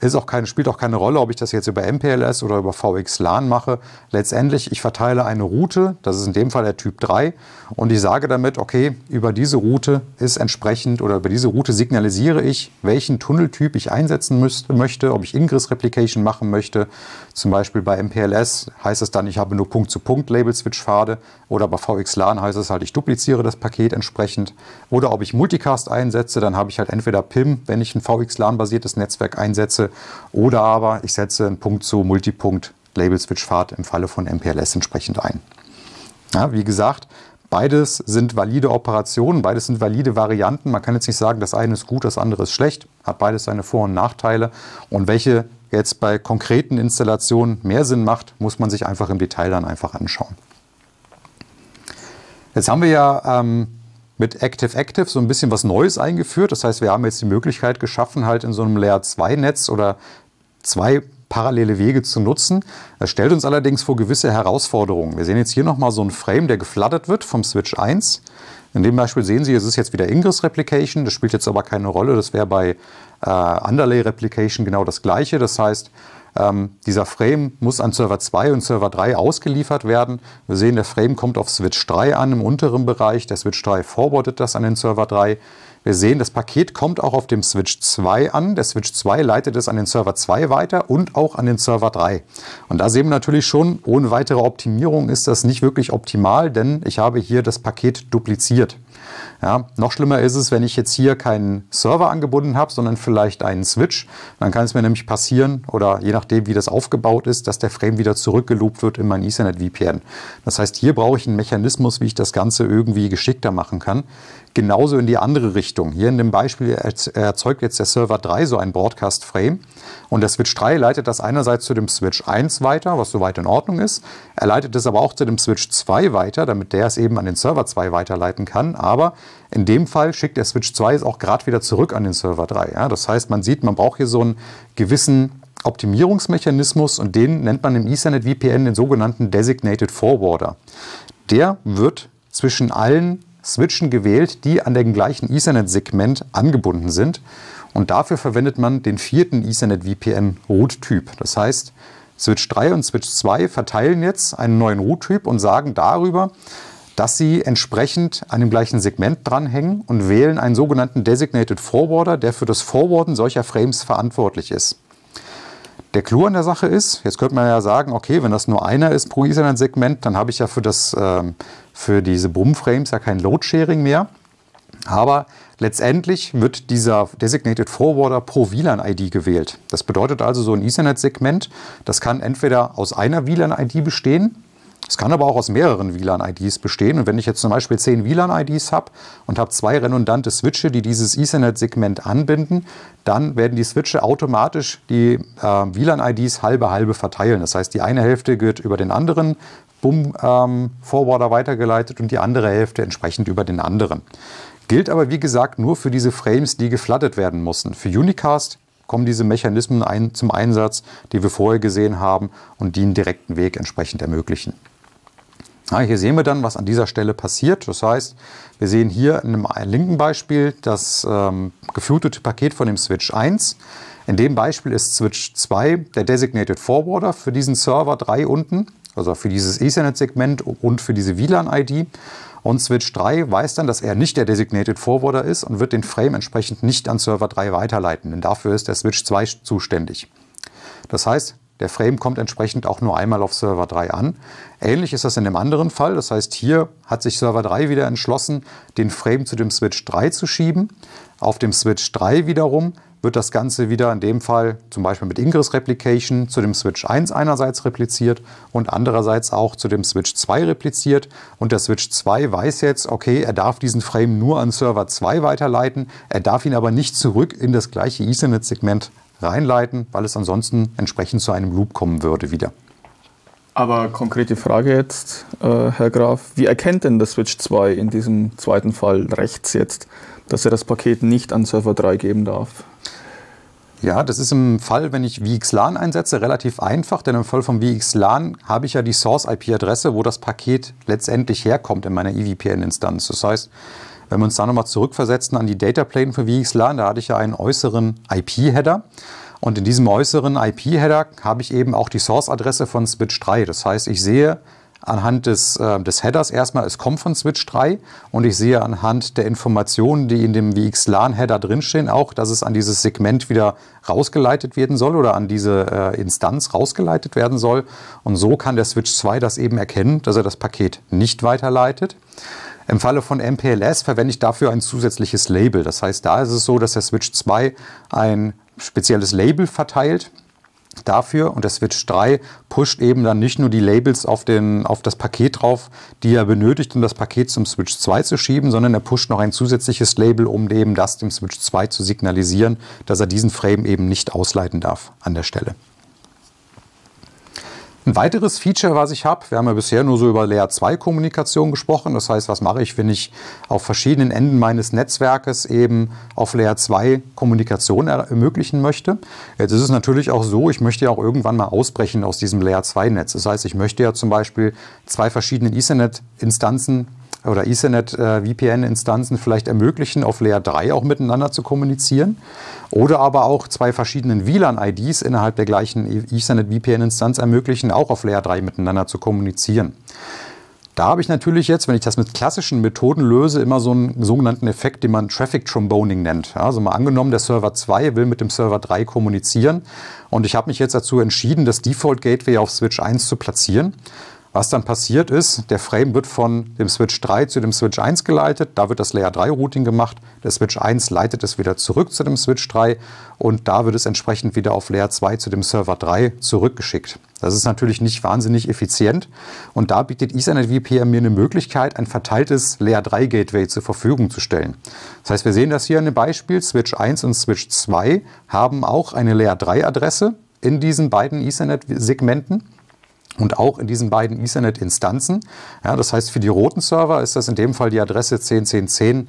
ist auch keine, spielt auch keine Rolle, ob ich das jetzt über MPLS oder über VXLAN mache. Letztendlich, ich verteile eine Route, das ist in dem Fall der Typ 3, und ich sage damit, okay, über diese Route ist entsprechend oder über diese Route signalisiere ich, welchen Tunneltyp ich einsetzen müsste, möchte, ob ich Ingress-Replication machen möchte. Zum Beispiel bei MPLS heißt es dann, ich habe nur Punkt-zu-Punkt-Label-Switch-Pfade oder bei VXLAN heißt es halt, ich dupliziere das Paket entsprechend. Oder ob ich Multicast einsetze, dann habe ich halt entweder PIM, wenn ich ein VXLAN-basiertes Netzwerk einsetze, oder aber ich setze einen Punkt zu Multipunkt Label Switch Fahrt im Falle von MPLS entsprechend ein. Ja, wie gesagt, beides sind valide Operationen, beides sind valide Varianten. Man kann jetzt nicht sagen, das eine ist gut, das andere ist schlecht. Hat beides seine Vor- und Nachteile. Und welche jetzt bei konkreten Installationen mehr Sinn macht, muss man sich einfach im Detail dann einfach anschauen. Jetzt haben wir ja ähm, mit Active Active so ein bisschen was Neues eingeführt. Das heißt, wir haben jetzt die Möglichkeit geschaffen, halt in so einem Layer 2 Netz oder zwei parallele Wege zu nutzen. Das stellt uns allerdings vor gewisse Herausforderungen. Wir sehen jetzt hier nochmal so einen Frame, der geflattert wird vom Switch 1. In dem Beispiel sehen Sie, es ist jetzt wieder Ingress Replication, das spielt jetzt aber keine Rolle. Das wäre bei äh, Underlay Replication genau das gleiche. Das heißt, ähm, dieser Frame muss an Server 2 und Server 3 ausgeliefert werden. Wir sehen, der Frame kommt auf Switch 3 an im unteren Bereich. Der Switch 3 forwardet das an den Server 3. Wir sehen, das Paket kommt auch auf dem Switch 2 an. Der Switch 2 leitet es an den Server 2 weiter und auch an den Server 3. Und da sehen wir natürlich schon, ohne weitere Optimierung ist das nicht wirklich optimal, denn ich habe hier das Paket dupliziert. Ja, noch schlimmer ist es, wenn ich jetzt hier keinen Server angebunden habe, sondern vielleicht einen Switch. Dann kann es mir nämlich passieren, oder je nachdem, wie das aufgebaut ist, dass der Frame wieder zurückgeloopt wird in mein Ethernet VPN. Das heißt, hier brauche ich einen Mechanismus, wie ich das Ganze irgendwie geschickter machen kann. Genauso in die andere Richtung. Hier in dem Beispiel erzeugt jetzt der Server 3 so ein Broadcast-Frame und der Switch 3 leitet das einerseits zu dem Switch 1 weiter, was soweit in Ordnung ist. Er leitet es aber auch zu dem Switch 2 weiter, damit der es eben an den Server 2 weiterleiten kann. Aber aber in dem Fall schickt der Switch 2 es auch gerade wieder zurück an den Server 3. Ja? Das heißt, man sieht, man braucht hier so einen gewissen Optimierungsmechanismus und den nennt man im Ethernet VPN den sogenannten Designated Forwarder. Der wird zwischen allen Switchen gewählt, die an dem gleichen Ethernet-Segment angebunden sind. Und dafür verwendet man den vierten Ethernet VPN Root-Typ. Das heißt, Switch 3 und Switch 2 verteilen jetzt einen neuen Root-Typ und sagen darüber, dass sie entsprechend an dem gleichen Segment dranhängen und wählen einen sogenannten Designated Forwarder, der für das Forwarden solcher Frames verantwortlich ist. Der Clou an der Sache ist, jetzt könnte man ja sagen, okay, wenn das nur einer ist pro Ethernet-Segment, dann habe ich ja für, das, ähm, für diese bumm frames ja kein Load-Sharing mehr. Aber letztendlich wird dieser Designated Forwarder pro WLAN-ID gewählt. Das bedeutet also so ein Ethernet-Segment, das kann entweder aus einer WLAN-ID bestehen, es kann aber auch aus mehreren WLAN-IDs bestehen. Und wenn ich jetzt zum Beispiel zehn WLAN-IDs habe und habe zwei redundante Switche, die dieses Ethernet-Segment anbinden, dann werden die Switche automatisch die äh, WLAN-IDs halbe halbe verteilen. Das heißt, die eine Hälfte wird über den anderen BUM-Forwarder ähm, weitergeleitet und die andere Hälfte entsprechend über den anderen. Gilt aber, wie gesagt, nur für diese Frames, die geflattet werden mussten. Für Unicast kommen diese Mechanismen ein, zum Einsatz, die wir vorher gesehen haben und die einen direkten Weg entsprechend ermöglichen. Ja, hier sehen wir dann, was an dieser Stelle passiert. Das heißt, wir sehen hier in einem linken Beispiel das ähm, geflutete Paket von dem Switch 1. In dem Beispiel ist Switch 2 der Designated Forwarder für diesen Server 3 unten, also für dieses Ethernet-Segment und für diese WLAN-ID. Und Switch 3 weiß dann, dass er nicht der Designated Forwarder ist und wird den Frame entsprechend nicht an Server 3 weiterleiten, denn dafür ist der Switch 2 zuständig. Das heißt, der Frame kommt entsprechend auch nur einmal auf Server 3 an. Ähnlich ist das in dem anderen Fall. Das heißt, hier hat sich Server 3 wieder entschlossen, den Frame zu dem Switch 3 zu schieben. Auf dem Switch 3 wiederum wird das Ganze wieder in dem Fall zum Beispiel mit Ingress Replication zu dem Switch 1 einerseits repliziert und andererseits auch zu dem Switch 2 repliziert. Und der Switch 2 weiß jetzt, okay, er darf diesen Frame nur an Server 2 weiterleiten, er darf ihn aber nicht zurück in das gleiche Ethernet-Segment reinleiten, weil es ansonsten entsprechend zu einem Loop kommen würde wieder. Aber konkrete Frage jetzt, äh, Herr Graf, wie erkennt denn der Switch 2 in diesem zweiten Fall rechts jetzt, dass er das Paket nicht an Server 3 geben darf? Ja, das ist im Fall, wenn ich VXLAN einsetze, relativ einfach, denn im Fall von VXLAN habe ich ja die Source-IP-Adresse, wo das Paket letztendlich herkommt in meiner EVPN-Instanz. Das heißt, wenn wir uns da nochmal zurückversetzen an die Dataplane für VXLAN, da hatte ich ja einen äußeren IP-Header. Und in diesem äußeren IP-Header habe ich eben auch die Source-Adresse von Switch 3. Das heißt, ich sehe anhand des, äh, des Headers erstmal, es kommt von Switch 3 und ich sehe anhand der Informationen, die in dem VXLAN-Header drinstehen, auch, dass es an dieses Segment wieder rausgeleitet werden soll oder an diese äh, Instanz rausgeleitet werden soll. Und so kann der Switch 2 das eben erkennen, dass er das Paket nicht weiterleitet. Im Falle von MPLS verwende ich dafür ein zusätzliches Label. Das heißt, da ist es so, dass der Switch 2 ein spezielles Label verteilt dafür und der Switch 3 pusht eben dann nicht nur die Labels auf, den, auf das Paket drauf, die er benötigt, um das Paket zum Switch 2 zu schieben, sondern er pusht noch ein zusätzliches Label, um eben das dem Switch 2 zu signalisieren, dass er diesen Frame eben nicht ausleiten darf an der Stelle. Ein weiteres Feature, was ich habe, wir haben ja bisher nur so über Layer 2 Kommunikation gesprochen. Das heißt, was mache ich, wenn ich auf verschiedenen Enden meines Netzwerkes eben auf Layer 2 Kommunikation ermöglichen möchte? Jetzt ist es natürlich auch so, ich möchte ja auch irgendwann mal ausbrechen aus diesem Layer 2 Netz. Das heißt, ich möchte ja zum Beispiel zwei verschiedenen Ethernet Instanzen oder Ethernet-VPN-Instanzen äh, vielleicht ermöglichen, auf Layer 3 auch miteinander zu kommunizieren. Oder aber auch zwei verschiedenen WLAN-IDs innerhalb der gleichen e- Ethernet-VPN-Instanz ermöglichen, auch auf Layer 3 miteinander zu kommunizieren. Da habe ich natürlich jetzt, wenn ich das mit klassischen Methoden löse, immer so einen sogenannten Effekt, den man Traffic Tromboning nennt. Also mal angenommen, der Server 2 will mit dem Server 3 kommunizieren und ich habe mich jetzt dazu entschieden, das Default Gateway auf Switch 1 zu platzieren. Was dann passiert ist, der Frame wird von dem Switch 3 zu dem Switch 1 geleitet, da wird das Layer 3 Routing gemacht, der Switch 1 leitet es wieder zurück zu dem Switch 3 und da wird es entsprechend wieder auf Layer 2 zu dem Server 3 zurückgeschickt. Das ist natürlich nicht wahnsinnig effizient und da bietet Ethernet VPN mir eine Möglichkeit, ein verteiltes Layer 3 Gateway zur Verfügung zu stellen. Das heißt, wir sehen das hier in dem Beispiel, Switch 1 und Switch 2 haben auch eine Layer 3 Adresse in diesen beiden Ethernet Segmenten und auch in diesen beiden Ethernet-Instanzen. Ja, das heißt, für die roten Server ist das in dem Fall die Adresse 10.10.10.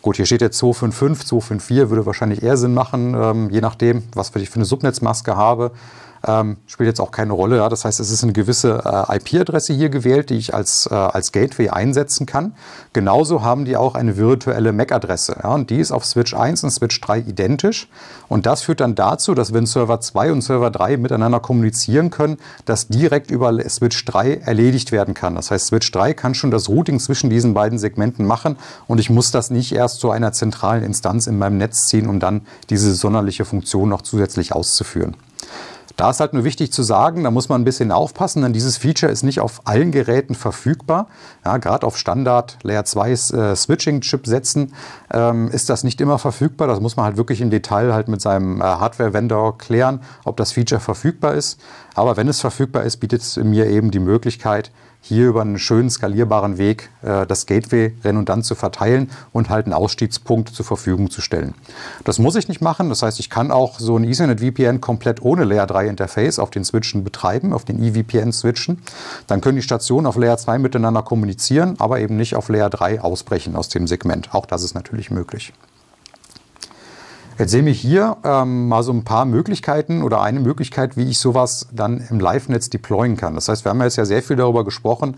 Gut, hier steht jetzt 255, 254 würde wahrscheinlich eher Sinn machen, ähm, je nachdem, was ich für eine Subnetzmaske habe. Ähm, spielt jetzt auch keine Rolle. Ja? Das heißt, es ist eine gewisse äh, IP-Adresse hier gewählt, die ich als, äh, als Gateway einsetzen kann. Genauso haben die auch eine virtuelle MAC-Adresse. Ja? Und die ist auf Switch 1 und Switch 3 identisch. Und das führt dann dazu, dass wenn Server 2 und Server 3 miteinander kommunizieren können, das direkt über Switch 3 erledigt werden kann. Das heißt, Switch 3 kann schon das Routing zwischen diesen beiden Segmenten machen und ich muss das nicht erst zu einer zentralen Instanz in meinem Netz ziehen, um dann diese sonderliche Funktion noch zusätzlich auszuführen. Da ist halt nur wichtig zu sagen, da muss man ein bisschen aufpassen, denn dieses Feature ist nicht auf allen Geräten verfügbar. Ja, Gerade auf Standard Layer 2 äh, Switching-Chipsätzen ähm, ist das nicht immer verfügbar. Das muss man halt wirklich im Detail halt mit seinem äh, Hardware-Vendor klären, ob das Feature verfügbar ist. Aber wenn es verfügbar ist, bietet es mir eben die Möglichkeit, hier über einen schönen skalierbaren Weg äh, das Gateway redundant zu verteilen und halt einen Ausstiegspunkt zur Verfügung zu stellen. Das muss ich nicht machen. Das heißt, ich kann auch so ein Ethernet VPN komplett ohne Layer 3 Interface auf den Switchen betreiben, auf den EVPN switchen. Dann können die Stationen auf Layer 2 miteinander kommunizieren, aber eben nicht auf Layer 3 ausbrechen aus dem Segment. Auch das ist natürlich möglich. Jetzt sehen wir hier ähm, mal so ein paar Möglichkeiten oder eine Möglichkeit, wie ich sowas dann im Live-Netz deployen kann. Das heißt, wir haben jetzt ja sehr viel darüber gesprochen,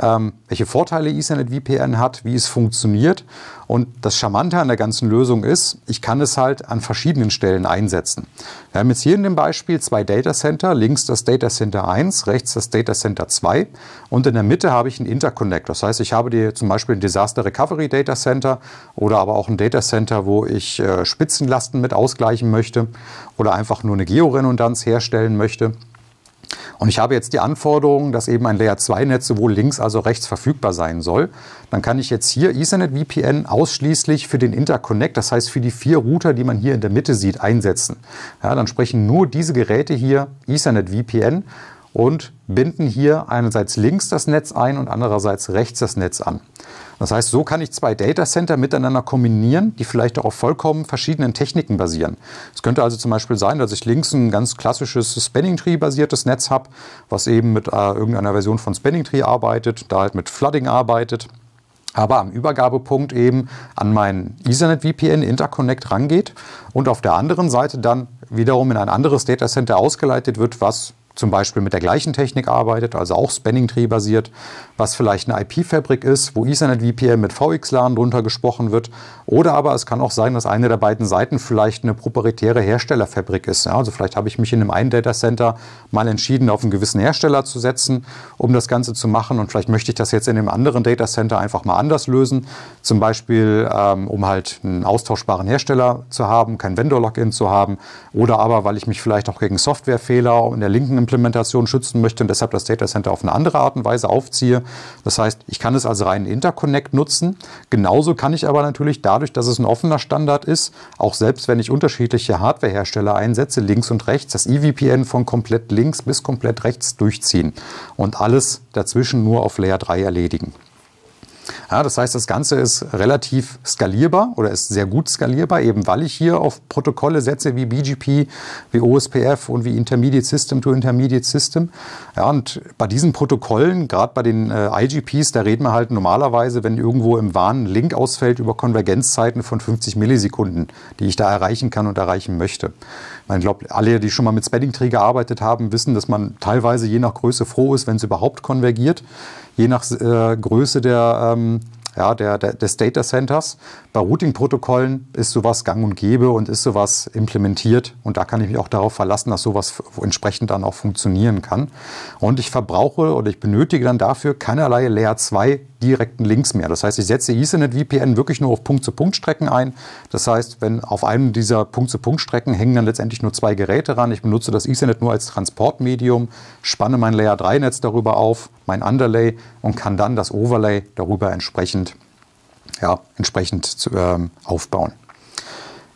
ähm, welche Vorteile Ethernet VPN hat, wie es funktioniert. Und das Charmante an der ganzen Lösung ist, ich kann es halt an verschiedenen Stellen einsetzen. Wir haben jetzt hier in dem Beispiel zwei Datacenter, links das Datacenter 1, rechts das Datacenter 2 und in der Mitte habe ich einen Interconnect. Das heißt, ich habe die, zum Beispiel ein Disaster Recovery Datacenter oder aber auch ein Datacenter, wo ich äh, Spitzenlasten mit ausgleichen möchte oder einfach nur eine Georedundanz herstellen möchte. Und ich habe jetzt die Anforderung, dass eben ein Layer 2-Netz sowohl links als auch rechts verfügbar sein soll. Dann kann ich jetzt hier Ethernet VPN ausschließlich für den Interconnect, das heißt für die vier Router, die man hier in der Mitte sieht, einsetzen. Ja, dann sprechen nur diese Geräte hier Ethernet VPN und binden hier einerseits links das Netz ein und andererseits rechts das Netz an. Das heißt, so kann ich zwei Datacenter miteinander kombinieren, die vielleicht auch auf vollkommen verschiedenen Techniken basieren. Es könnte also zum Beispiel sein, dass ich links ein ganz klassisches Spanning Tree basiertes Netz habe, was eben mit äh, irgendeiner Version von Spanning Tree arbeitet, da halt mit Flooding arbeitet aber am Übergabepunkt eben an meinen Ethernet VPN Interconnect rangeht und auf der anderen Seite dann wiederum in ein anderes Datacenter ausgeleitet wird, was zum Beispiel mit der gleichen Technik arbeitet, also auch Spanning Tree basiert, was vielleicht eine IP-Fabrik ist, wo Ethernet VPN mit VXLAN drunter gesprochen wird. Oder aber es kann auch sein, dass eine der beiden Seiten vielleicht eine proprietäre Herstellerfabrik ist. Ja, also vielleicht habe ich mich in einem einen Datacenter mal entschieden, auf einen gewissen Hersteller zu setzen, um das Ganze zu machen. Und vielleicht möchte ich das jetzt in einem anderen Datacenter einfach mal anders lösen. Zum Beispiel, ähm, um halt einen austauschbaren Hersteller zu haben, kein Vendor-Login zu haben. Oder aber, weil ich mich vielleicht auch gegen Softwarefehler in der linken Implementation schützen möchte und deshalb das Data Center auf eine andere Art und Weise aufziehe. Das heißt, ich kann es als reinen Interconnect nutzen. Genauso kann ich aber natürlich dadurch, dass es ein offener Standard ist, auch selbst wenn ich unterschiedliche Hardwarehersteller einsetze, links und rechts, das EVPN von komplett links bis komplett rechts durchziehen und alles dazwischen nur auf Layer 3 erledigen. Ja, das heißt, das Ganze ist relativ skalierbar oder ist sehr gut skalierbar, eben weil ich hier auf Protokolle setze wie BGP, wie OSPF und wie Intermediate System to Intermediate System. Ja, und bei diesen Protokollen, gerade bei den äh, IGPs, da reden wir halt normalerweise, wenn irgendwo im Wahn ein Link ausfällt, über Konvergenzzeiten von 50 Millisekunden, die ich da erreichen kann und erreichen möchte. Ich glaube, alle, die schon mal mit Spanning Tree gearbeitet haben, wissen, dass man teilweise je nach Größe froh ist, wenn es überhaupt konvergiert je nach äh, Größe der ähm, ja, der, der, des Data Centers. Bei Routing-Protokollen ist sowas gang und gäbe und ist sowas implementiert. Und da kann ich mich auch darauf verlassen, dass sowas entsprechend dann auch funktionieren kann. Und ich verbrauche oder ich benötige dann dafür keinerlei Layer 2 direkten Links mehr. Das heißt, ich setze Ethernet VPN wirklich nur auf Punkt-zu-Punkt-Strecken ein. Das heißt, wenn auf einem dieser Punkt-zu-Punkt-Strecken hängen dann letztendlich nur zwei Geräte ran. Ich benutze das Ethernet nur als Transportmedium, spanne mein Layer 3-Netz darüber auf, mein Underlay und kann dann das Overlay darüber entsprechend ja, entsprechend zu, ähm, aufbauen.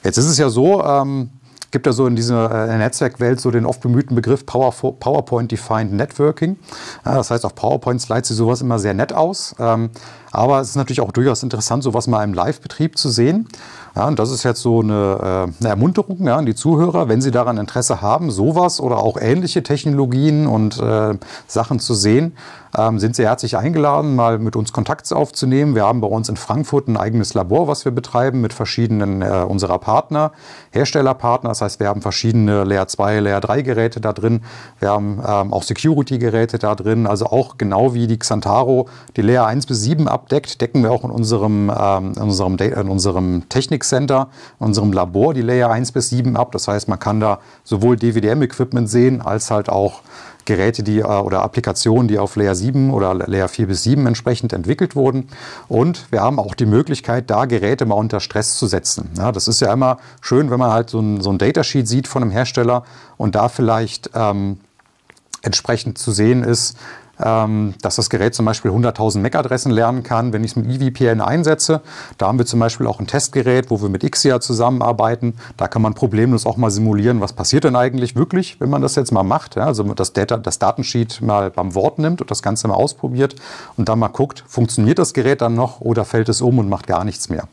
Jetzt ist es ja so, ähm, gibt ja so in dieser äh, Netzwerkwelt so den oft bemühten Begriff PowerPoint-Defined Networking. Ja, das heißt, auf PowerPoint-Slides sieht sowas immer sehr nett aus. Ähm, aber es ist natürlich auch durchaus interessant, sowas mal im Live-Betrieb zu sehen. Ja, und das ist jetzt so eine, äh, eine Ermunterung ja, an die Zuhörer, wenn sie daran Interesse haben, sowas oder auch ähnliche Technologien und äh, Sachen zu sehen ähm, sind Sie herzlich eingeladen, mal mit uns Kontakt aufzunehmen. Wir haben bei uns in Frankfurt ein eigenes Labor, was wir betreiben mit verschiedenen äh, unserer Partner, Herstellerpartner. Das heißt, wir haben verschiedene Layer 2, Layer 3 Geräte da drin. Wir haben ähm, auch Security-Geräte da drin. Also auch genau wie die Xantaro die Layer 1 bis 7 abdeckt, decken wir auch in unserem, ähm, in unserem, in unserem Technikcenter, in unserem Labor die Layer 1 bis 7 ab. Das heißt, man kann da sowohl dvdm equipment sehen als halt auch Geräte, die äh, oder Applikationen, die auf Layer 7 oder Layer 4 bis 7 entsprechend entwickelt wurden. Und wir haben auch die Möglichkeit, da Geräte mal unter Stress zu setzen. Ja, das ist ja immer schön, wenn man halt so ein, so ein Datasheet sieht von einem Hersteller und da vielleicht ähm, entsprechend zu sehen ist, ähm, dass das Gerät zum Beispiel 100.000 MAC-Adressen e lernen kann, wenn ich es mit EVPN einsetze. Da haben wir zum Beispiel auch ein Testgerät, wo wir mit Ixia zusammenarbeiten. Da kann man problemlos auch mal simulieren, was passiert denn eigentlich wirklich, wenn man das jetzt mal macht. Ja, also das, Data, das Datensheet mal beim Wort nimmt und das Ganze mal ausprobiert und dann mal guckt, funktioniert das Gerät dann noch oder fällt es um und macht gar nichts mehr.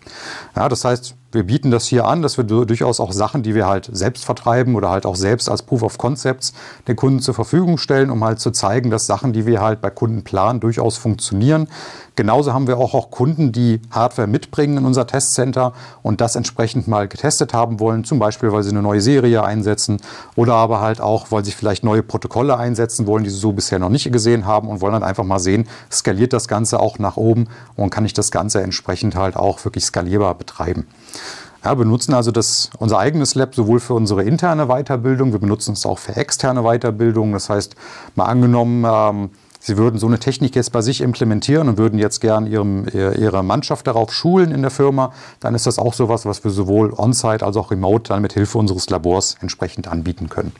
Ja, das heißt, wir bieten das hier an, dass wir durchaus auch Sachen, die wir halt selbst vertreiben oder halt auch selbst als Proof of Concepts den Kunden zur Verfügung stellen, um halt zu zeigen, dass Sachen, die wir halt bei Kunden planen, durchaus funktionieren. Genauso haben wir auch, auch Kunden, die Hardware mitbringen in unser Testcenter und das entsprechend mal getestet haben wollen, zum Beispiel, weil sie eine neue Serie einsetzen oder aber halt auch, weil sie vielleicht neue Protokolle einsetzen wollen, die sie so bisher noch nicht gesehen haben und wollen dann einfach mal sehen, skaliert das Ganze auch nach oben und kann ich das Ganze entsprechend halt auch wirklich skalierbar betreiben. Ja, benutzen also das, unser eigenes Lab sowohl für unsere interne Weiterbildung, wir benutzen es auch für externe Weiterbildung. Das heißt, mal angenommen, ähm, Sie würden so eine Technik jetzt bei sich implementieren und würden jetzt gern ihrem, äh, Ihrer Mannschaft darauf schulen in der Firma, dann ist das auch sowas, was wir sowohl on-site als auch remote dann mit Hilfe unseres Labors entsprechend anbieten können.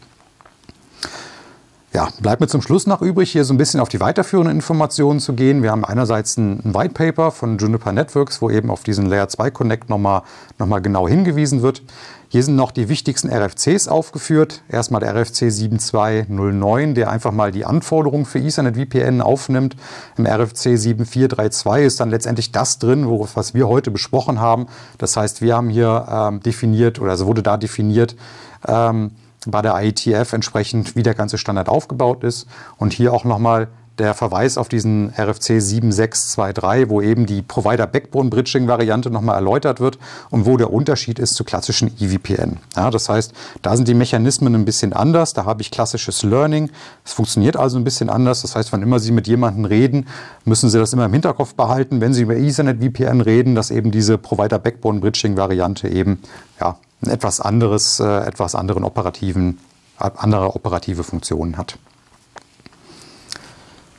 Ja, bleibt mir zum Schluss noch übrig, hier so ein bisschen auf die weiterführenden Informationen zu gehen. Wir haben einerseits ein White Paper von Juniper Networks, wo eben auf diesen Layer 2 Connect nochmal noch mal genau hingewiesen wird. Hier sind noch die wichtigsten RFCs aufgeführt. Erstmal der RFC 7209, der einfach mal die Anforderungen für Ethernet VPN aufnimmt. Im RFC 7432 ist dann letztendlich das drin, was wir heute besprochen haben. Das heißt, wir haben hier ähm, definiert oder es wurde da definiert, ähm, bei der IETF entsprechend, wie der ganze Standard aufgebaut ist. Und hier auch nochmal der Verweis auf diesen RFC 7623, wo eben die Provider Backbone Bridging Variante nochmal erläutert wird und wo der Unterschied ist zu klassischen EVPN. Ja, das heißt, da sind die Mechanismen ein bisschen anders. Da habe ich klassisches Learning. Es funktioniert also ein bisschen anders. Das heißt, wann immer Sie mit jemandem reden, müssen Sie das immer im Hinterkopf behalten, wenn Sie über Ethernet VPN reden, dass eben diese Provider Backbone Bridging Variante eben ja, etwas anderes, äh, etwas anderen operativen, äh, andere operative Funktionen hat.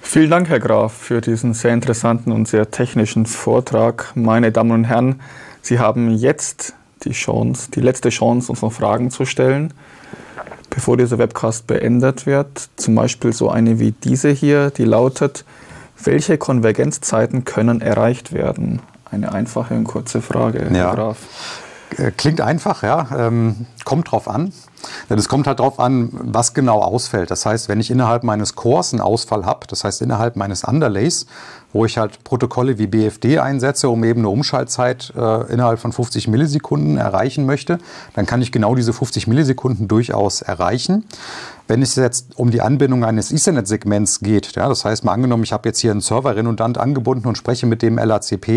Vielen Dank, Herr Graf, für diesen sehr interessanten und sehr technischen Vortrag. Meine Damen und Herren, Sie haben jetzt die Chance, die letzte Chance, uns noch Fragen zu stellen, bevor dieser Webcast beendet wird. Zum Beispiel so eine wie diese hier, die lautet, welche Konvergenzzeiten können erreicht werden? Eine einfache und kurze Frage, Herr ja. Graf. Äh, klingt einfach, ja. Ähm, kommt drauf an. Denn Es kommt halt drauf an, was genau ausfällt. Das heißt, wenn ich innerhalb meines Cores einen Ausfall habe, das heißt innerhalb meines Underlays, wo ich halt Protokolle wie BFD einsetze, um eben eine Umschaltzeit äh, innerhalb von 50 Millisekunden erreichen möchte, dann kann ich genau diese 50 Millisekunden durchaus erreichen. Wenn es jetzt um die Anbindung eines Ethernet-Segments geht, ja, das heißt mal angenommen, ich habe jetzt hier einen Server redundant angebunden und spreche mit dem LACP,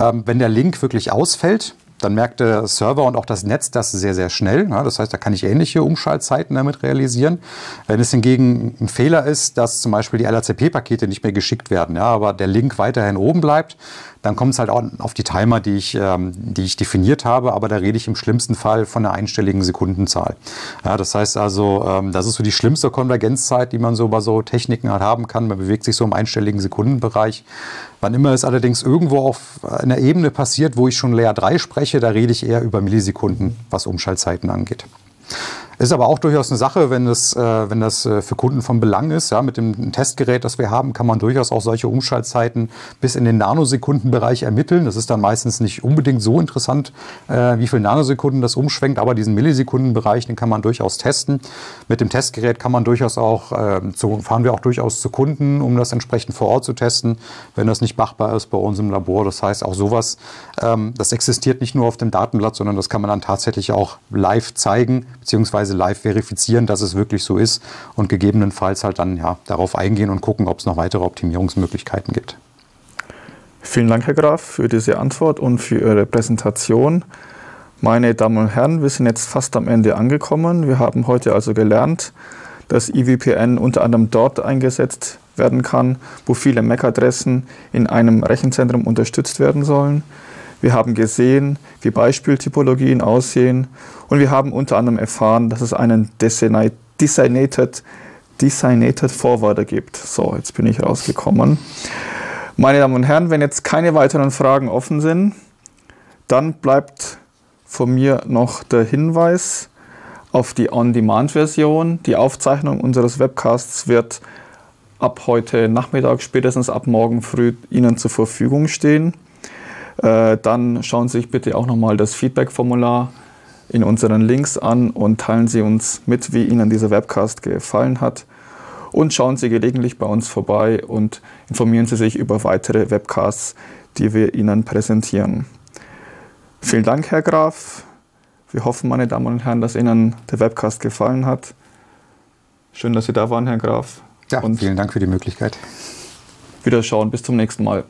ähm, wenn der Link wirklich ausfällt, dann merkt der Server und auch das Netz das sehr, sehr schnell. Das heißt, da kann ich ähnliche Umschaltzeiten damit realisieren. Wenn es hingegen ein Fehler ist, dass zum Beispiel die LACP-Pakete nicht mehr geschickt werden, ja, aber der Link weiterhin oben bleibt, dann kommt es halt auch auf die Timer, die ich, ähm, die ich definiert habe. Aber da rede ich im schlimmsten Fall von einer einstelligen Sekundenzahl. Ja, das heißt also, ähm, das ist so die schlimmste Konvergenzzeit, die man so bei so Techniken halt haben kann. Man bewegt sich so im einstelligen Sekundenbereich. Wann immer es allerdings irgendwo auf einer Ebene passiert, wo ich schon Layer 3 spreche, da rede ich eher über Millisekunden, was Umschaltzeiten angeht. Es Ist aber auch durchaus eine Sache, wenn das, äh, wenn das äh, für Kunden von Belang ist. Ja, mit dem Testgerät, das wir haben, kann man durchaus auch solche Umschaltzeiten bis in den Nanosekundenbereich ermitteln. Das ist dann meistens nicht unbedingt so interessant, äh, wie viele Nanosekunden das umschwenkt, aber diesen Millisekundenbereich, den kann man durchaus testen. Mit dem Testgerät kann man durchaus auch, ähm, zu, fahren wir auch durchaus zu Kunden, um das entsprechend vor Ort zu testen, wenn das nicht machbar ist bei uns im Labor. Das heißt, auch sowas, ähm, das existiert nicht nur auf dem Datenblatt, sondern das kann man dann tatsächlich auch live zeigen, beziehungsweise teilweise live verifizieren, dass es wirklich so ist und gegebenenfalls halt dann ja, darauf eingehen und gucken, ob es noch weitere Optimierungsmöglichkeiten gibt. Vielen Dank, Herr Graf, für diese Antwort und für Ihre Präsentation. Meine Damen und Herren, wir sind jetzt fast am Ende angekommen. Wir haben heute also gelernt, dass IVPN e unter anderem dort eingesetzt werden kann, wo viele MAC-Adressen in einem Rechenzentrum unterstützt werden sollen. Wir haben gesehen, wie Beispieltypologien aussehen und wir haben unter anderem erfahren, dass es einen Designated, Designated Forwarder gibt. So, jetzt bin ich rausgekommen. Meine Damen und Herren, wenn jetzt keine weiteren Fragen offen sind, dann bleibt von mir noch der Hinweis auf die On-Demand-Version. Die Aufzeichnung unseres Webcasts wird ab heute Nachmittag, spätestens ab morgen früh Ihnen zur Verfügung stehen. Äh, dann schauen Sie sich bitte auch nochmal das Feedback-Formular in unseren Links an und teilen Sie uns mit, wie Ihnen dieser Webcast gefallen hat. Und schauen Sie gelegentlich bei uns vorbei und informieren Sie sich über weitere Webcasts, die wir Ihnen präsentieren. Vielen Dank, Herr Graf. Wir hoffen, meine Damen und Herren, dass Ihnen der Webcast gefallen hat. Schön, dass Sie da waren, Herr Graf. Ja, und vielen Dank für die Möglichkeit. Wiederschauen, bis zum nächsten Mal.